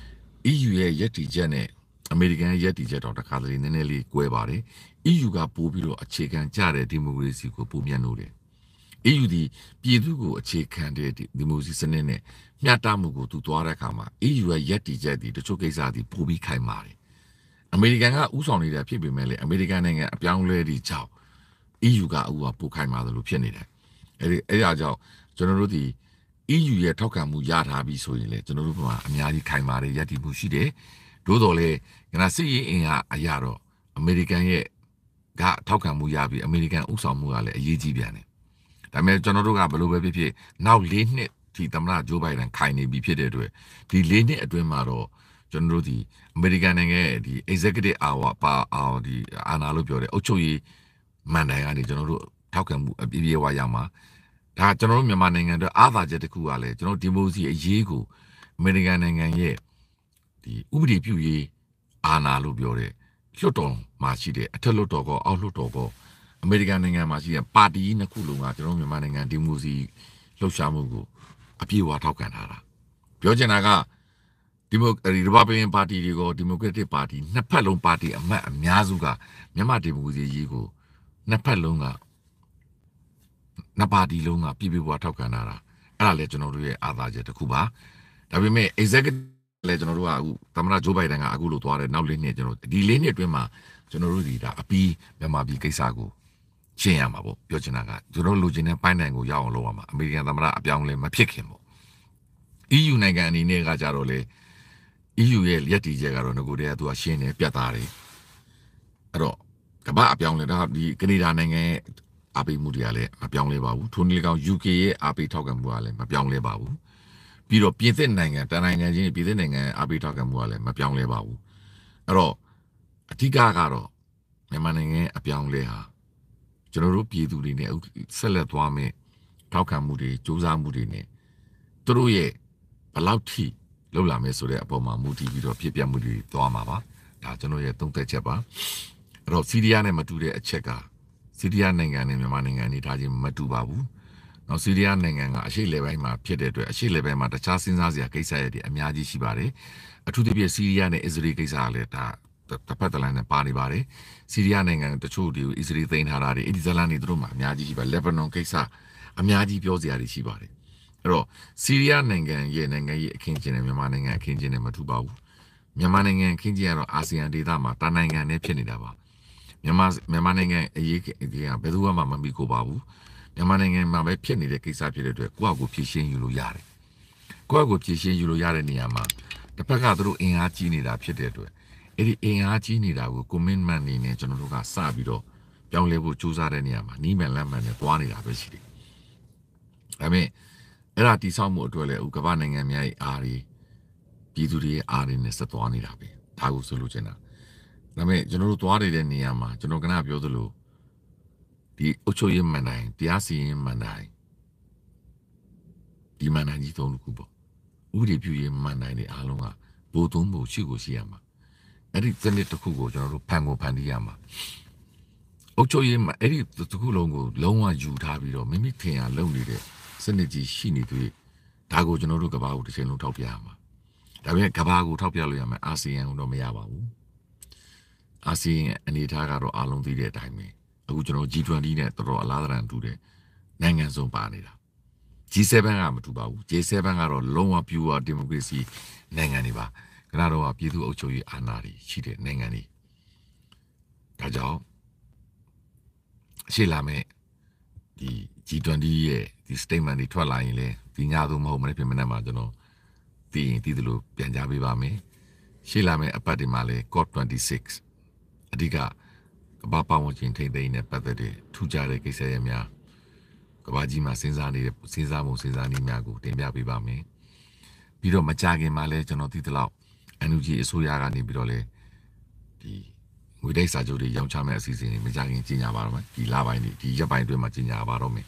။ EU ရဲ့ရည်တည်ချက်နဲ့အမေရိကန်ရဲ့ရည်တည်ချက်တော့တခါတလေနည်းနည်းလေးကွဲပါတယ်။ EU ကပို့ပြီးတော့အခြေခံကျတဲ့ဒီမိုကရေစီကိုပုံမြန်လို့တယ်။ EU ဒီပြည်သူကိုအခြေခံတဲ့ဒီမိုကရေစီစနစ်နဲ့မျှတမှုကိုသူသွားတဲ့အခါမှာ EU ရဲ့ရည်တည်ချက်ဒီတချို့ကိစ္စတွေပို့ပြီးခိုင်ပါတယ်။အမေရိကန်ကဥဆောင်နေတာဖြစ်ပေမဲ့လည်းအမေရိကန်နိုင်ငံအပြောင်းလဲတွေကြောင့် EU ကအခုကပိုခိုင်ပါသလို ဖြစ်နေတယ်အဲ့ဒီအဲ့ဒါကြောင့်ကျွန်တော်တို့ဒီ EU ရဲ့ထောက်ခံမှုရထားပြီဆိုရင်လည်းကျွန်တော်တို့မှာအများကြီးခိုင်မာတဲ့ရည်တည်မှုရှိတယ်သို့တော်လည်းကနစစ်ရေးအင်အားအရာတော့အမေရိကန်ရဲ့ကထောက်ခံမှုရပြီးအမေရိကန်ဥဆောင်မှုကလည်းအရေးကြီးပြန်တယ်ဒါပေမဲ့ကျွန်တော်တို့ကဘယ်လိုပဲဖြစ်ဖြစ်နောက်၄နှစ်ဒီသမ္မတဂျိုးဘိုင်ဒန်ခိုင်နေပြီဖြစ်တဲ့အတွက်ဒီ၄နှစ်အတွင်းမှာတော့ကျွန်တော်တို့ဒီအမေရိကန်နိုင်ငံရဲ့ဒီ executive hour ပါအောင်ဒီအာနာလို့ပြောတယ်အုပ်ချုပ်ရေးမန်တိုင်ကနေကျွန်တော်တို့ထောက်ခံမှုအပြည့်အဝရမှာဒါကျွန်တော်တို့မြန်မာနိုင်ငံအတွက်အားသာချက်တစ်ခုကလည်းကျွန်တော်ဒီမိုကရေစီအရေးကိုအမေရိကန်နိုင်ငံရဲ့ဒီဥပဒေပြုရေးအာဏာလို့ပြောတဲ့လွှတ်တော်မှာရှိတဲ့အထက်လွှတ်တော်ကအောက်လွှတ်တော်ကအမေရိကန်နိုင်ငံမှာရှိတဲ့ပါတီနှစ်ခုလုံးကကျွန်တော်မြန်မာနိုင်ငံဒီမိုကရေစီလှုပ်ရှားမှုကိုအပြည့်အဝထောက်ခံထားတာပြောချင်တာကဒီမိုရီပါဘလင်ပါတီတွေကိုဒီမိုကရက်တစ်ပါတီနှစ်ဖက်လုံးပါတီအမတ်အများစုကမြန်မာဒီမိုကရေစီရေးကိုနှစ်ဖက်လုံးကနှစ်ပါတီလုံးကပြည်ပြပွားထောက်ခံတာအဲ့ဒါလည်းကျွန်တော်တို့ရဲ့အာသာချက်တစ်ခုပါဒါပေမဲ့ executive လည်းကျွန်တော်တို့ကအခုသမ္မတဂျိုးဘိုင်ဒန်ကအခုလို့သွားတယ်နောက်လေးနှစ်ကျွန်တော်ဒီလေးနှစ်အတွင်းမှာကျွန်တော်တို့ဒီဒါအပီးမြန်မာပြည်ကိစ္စကိုရှင်းရမှာပေါ့ပြောချင်တာကကျွန်တော်လိုချင်တဲ့ပိုင်းနိုင်ကိုရအောင်လုပ်ရမှာအမေရိကန်သမ္မတအပြောင်းလဲမဖြစ်ခင်ပေါ့ EU နိုင်ငံအနေနဲ့ကကြတော့လေ EU ရဲ့လက်တီချက်ကတော့ငကိုတည်းကသူကရှင်းနေပြတ်သားတယ်အဲ့တော့ကမ္ဘာအပြောင်းလဲဒါဒီကနေဒါနိုင်ငံရဲ့အားပေးမှုတွေကလည်းမပြောင်းလဲပါဘူးထိုနည်းကောင် UK ရဲ့အားပေးထောက်ခံမှုကလည်းမပြောင်းလဲပါဘူးပြီးတော့ပြင်သစ်နိုင်ငံတန်နိုင်ငံချင်းပြင်သစ်နိုင်ငံအားပေးထောက်ခံမှုကလည်းမပြောင်းလဲပါဘူးအဲ့တော့အဓိကကတော့မြန်မာနိုင်ငံအပြောင်းလဲဟာကျွန်တော်တို့ပြည်သူတွေနဲ့ဆက်လက်သွားမယ်ထောက်ခံမှုတွေစူးစမ်းမှုတွေနဲ့သူတို့ရဲ့ဘလောက်ထိလောက်လာမယ်ဆိုတဲ့အပေါ်မှာမူတည်ပြီးတော့ဖြစ်ပြမှုတွေသွားမှာပါဒါကျွန်တော်ရဲ့သုံးသက်ချက်ပါအဲ့တော့စီးရီးယားနဲ့မတူတဲ့အချက်ကစီးရီးယားနိုင်ငံနဲ့မြန်မာနိုင်ငံနေထားခြင်းမတူပါဘူးနော်ဆီးရီးယားနိုင်ငံကအရှေ့လေပိုင်းမှာဖြစ်တဲ့အတွက်အရှေ့လေပိုင်းမှာတခြားစဉ်းစားစရာကိစ္စရပ်တွေအများကြီးရှိပါတယ်။အထူးသဖြင့်ဆီးရီးယားနဲ့အစ္စရေးကိစ္စကလည်းဒါတပတ်တလန်နဲ့ပါနေပါတယ်။ဆီးရီးယားနိုင်ငံတချို့ဒီအစ္စရေးသိမ်းထားတာတွေအစ္စလန်တွေတို့မှာအများကြီးရှိပါလက်ဘနွန်ကိစ္စအများကြီးပြောစရာတွေရှိပါတယ်အဲ့တော့ဆီးရီးယားနိုင်ငံရဲ့နိုင်ငံရေးအခင်းကျင်းနဲ့မြန်မာနိုင်ငံအခင်းကျင်းနဲ့မထူပါဘူးမြန်မာနိုင်ငံခင်းကြီးကတော့အာဆီယံဒေသမှာတာနိုင်ငံနဲ့ဖြစ်နေတာပါမြန်မာမြန်မာနိုင်ငံအရေးကြီးကဘယ်သူမှမမိကိုပါဘူးမြန်မာနိုင်ငံမှာပဲဖြစ်နေတဲ့ကိစ္စဖြစ်တဲ့အတွက်ကိုယ့်အကူဖြည့်ရှင်းယူလို့ရတယ်ကိုယ့်အကူဖြည့်ရှင်းယူလို့ရတဲ့နေရာမှာတစ်ဖက်ကသူတို့အင်အားကြီးနေတာဖြစ်တဲ့အတွက်အဲ့ဒီအင်အားကြီးနေတာကို commitment အနေနဲ့ကျွန်တော်တို့ကစပြီးတော့ပြောင်းလဲဖို့ကြိုးစားတဲ့နေရာမှာနီးမှန်လက်မှန်နဲ့သွားနေတာပဲရှိတယ်ဒါပေမဲ့အဲ့ဒါတိဆောက်မှုအတွက်လည်းအခုကမ္ဘာနိုင်ငံများရဲ့အားတွေပြည်သူတွေရဲ့အားတွေနဲ့ဆက်သွားနေတာပဲဒါကိုဆိုလိုချင်တာဒါပေမဲ့ကျွန်တော်တို့သွားနေတဲ့နေရာမှာကျွန်တော်ကနပြောသလိုဒီအုပ်ချုပ်ရေးမန်တိုင်းတရားစီရင်မန်တိုင်းဒီမန်တိုင်းကြီးသုံးခုပေါ့ဥပဒေပြုရေးမန်တိုင်းတွေအားလုံးကဘိုးသုံးဘိုးရှိကိုရှိရမှာအဲ့ဒီစနစ်တစ်ခုကိုကျွန်တော်တို့ဖန်ကိုဖန်တီးရမှာအုပ်ချုပ်ရေးမှာအဲ့ဒီတစ်ခုလုံးကိုလုံးဝယူထားပြီးတော့မိမိထင်ရလုပ်နေတဲ့နစ်ကြီးရှိနေသေးဒါကိုကျွန်တော်တို့ကဘာကိုတစ်ချိန်လုံးထောက်ပြရမှာဒါပေမဲ့ကဘာကိုထောက်ပြလို့ရမယ်အာဆီယံကိုတော့မရပါဘူးအာဆီယံအနေထားကတော့အားလုံးသိတဲ့အတိုင်းပဲအခုကျွန်တော် G20 နဲ့တော်တော်အလားတန်တူတယ်နိုင်ငံစုံပါနေတာ G7 ကမတူပါဘူး G7 ကတော့လုံးဝ pure democracy နိုင်ငံတွေပါခဏတော့ပြည်သူ့အုပ်ချုပ်ရေးအာဏာတွေရှိတဲ့နိုင်ငံတွေဒါကြောင့်ရှေ့လာမယ့်ဒီ G20 ရဲ့ဒီ statement တွေထွက်လာရင်လည်းဒီညသို့မဟုတ်မနေ့ပြင်မနေ့မှာကျွန်တော်သိရင်သိသလိုပြန်ကြားပေးပါမယ်ရှေ့လာမယ့်အပတ်ဒီမှာလဲ COP 26အဓိကကမ္ဘာပတ်ဝန်းကျင်ထိန်းသိမ်းတဲ့ပတ်သက်တဲ့ထူးခြားတဲ့ကိစ္စရပ်များကမ္ဘာကြီးမှာစဉ်းစားနေတဲ့စဉ်းစားမှုစဉ်းစားနည်းများကိုတင်ပြပေးပါမယ်ပြီးတော့မကြခင်မှာလဲကျွန်တော်သိသလောက် NUG အစိုးရကနေပြီးတော့လဲဒီငွေတိုက်စာချုပ်တွေရောင်းချမဲ့အစီအစဉ်တွေမကြခင်ကြီးညာပါတော့မယ်ဒီလပိုင်းဒီရက်ပိုင်းအတွင်းမှာကြီးညာပါတော့မယ်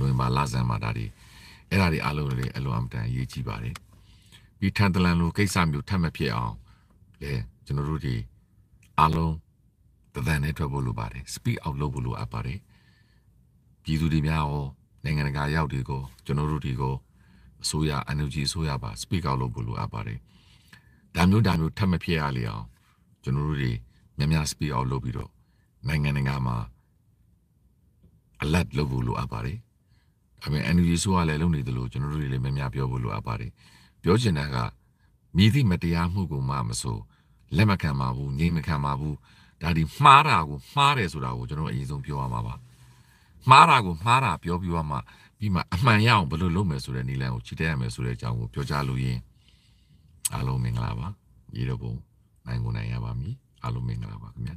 နိုဝင်ဘာလဆန်းမှာဒါတွေအဲ့ဒါတွေအားလုံးလည်းအလွန်အမတန်အရေးကြီးပါတယ်ပြီးထန်တလန်လိုကိစ္စမျိုးထပ်မဖြစ်အောင်လေကျွန်တော်တို့ဒီအားလုံးတသန်နဲ့ထွက်ဖို့လိုပါတယ် speed out လုပ်ဖို့လိုအပ်ပါတယ်ပြည်သူတွေများရောနိုင်ငံတကာရောက်ဒီကိုကျွန်တော်တို့ဒီကိုအစိုးရ energy အစိုးရပါ speak out လုပ်ဖို့လိုအပ်ပါတယ်ဒါမျိုးဒါမျိုးထပ်မဖြစ်ရလေအောင်ကျွန်တော်တို့တွေများများ speak out လုပ်ပြီးတော့နိုင်ငံတကာမှာ alert လုပ်ဖို့လိုအပ်ပါတယ်ဒါပေမဲ့ NUG ဆိုကလည်းလုံနေတယ်လို့ကျွန်တော်တို့တွေလည်းများများပြောဖို့လိုအပ်ပါတယ်ပြောချင်တာကမြည်သည့်မတရားမှုကိုမှမဆိုလက်မခံပါဘူးငြိမ်မခံပါဘူးဒါဒီမှားတာကိုမှားတယ်ဆိုတာကိုကျွန်တော်အရင်ဆုံးပြောရမှာပါမှားတာကိုမှားတာပြောပြီးမှပြီးမှအမှန်ရအောင်ဘယ်လိုလုပ်မယ်ဆိုတဲ့နည်းလမ်းကိုချစ်တဲ့ရမယ်ဆိုတဲ့အကြောင်းကိုပြောကြားလို့ရင်းအားလုံးမင်္ဂလာပါရေတော့ဘုံနိုင်ကိုနိုင်ရပါမည်အားလုံးမင်္ဂလာပါခင်ဗျာ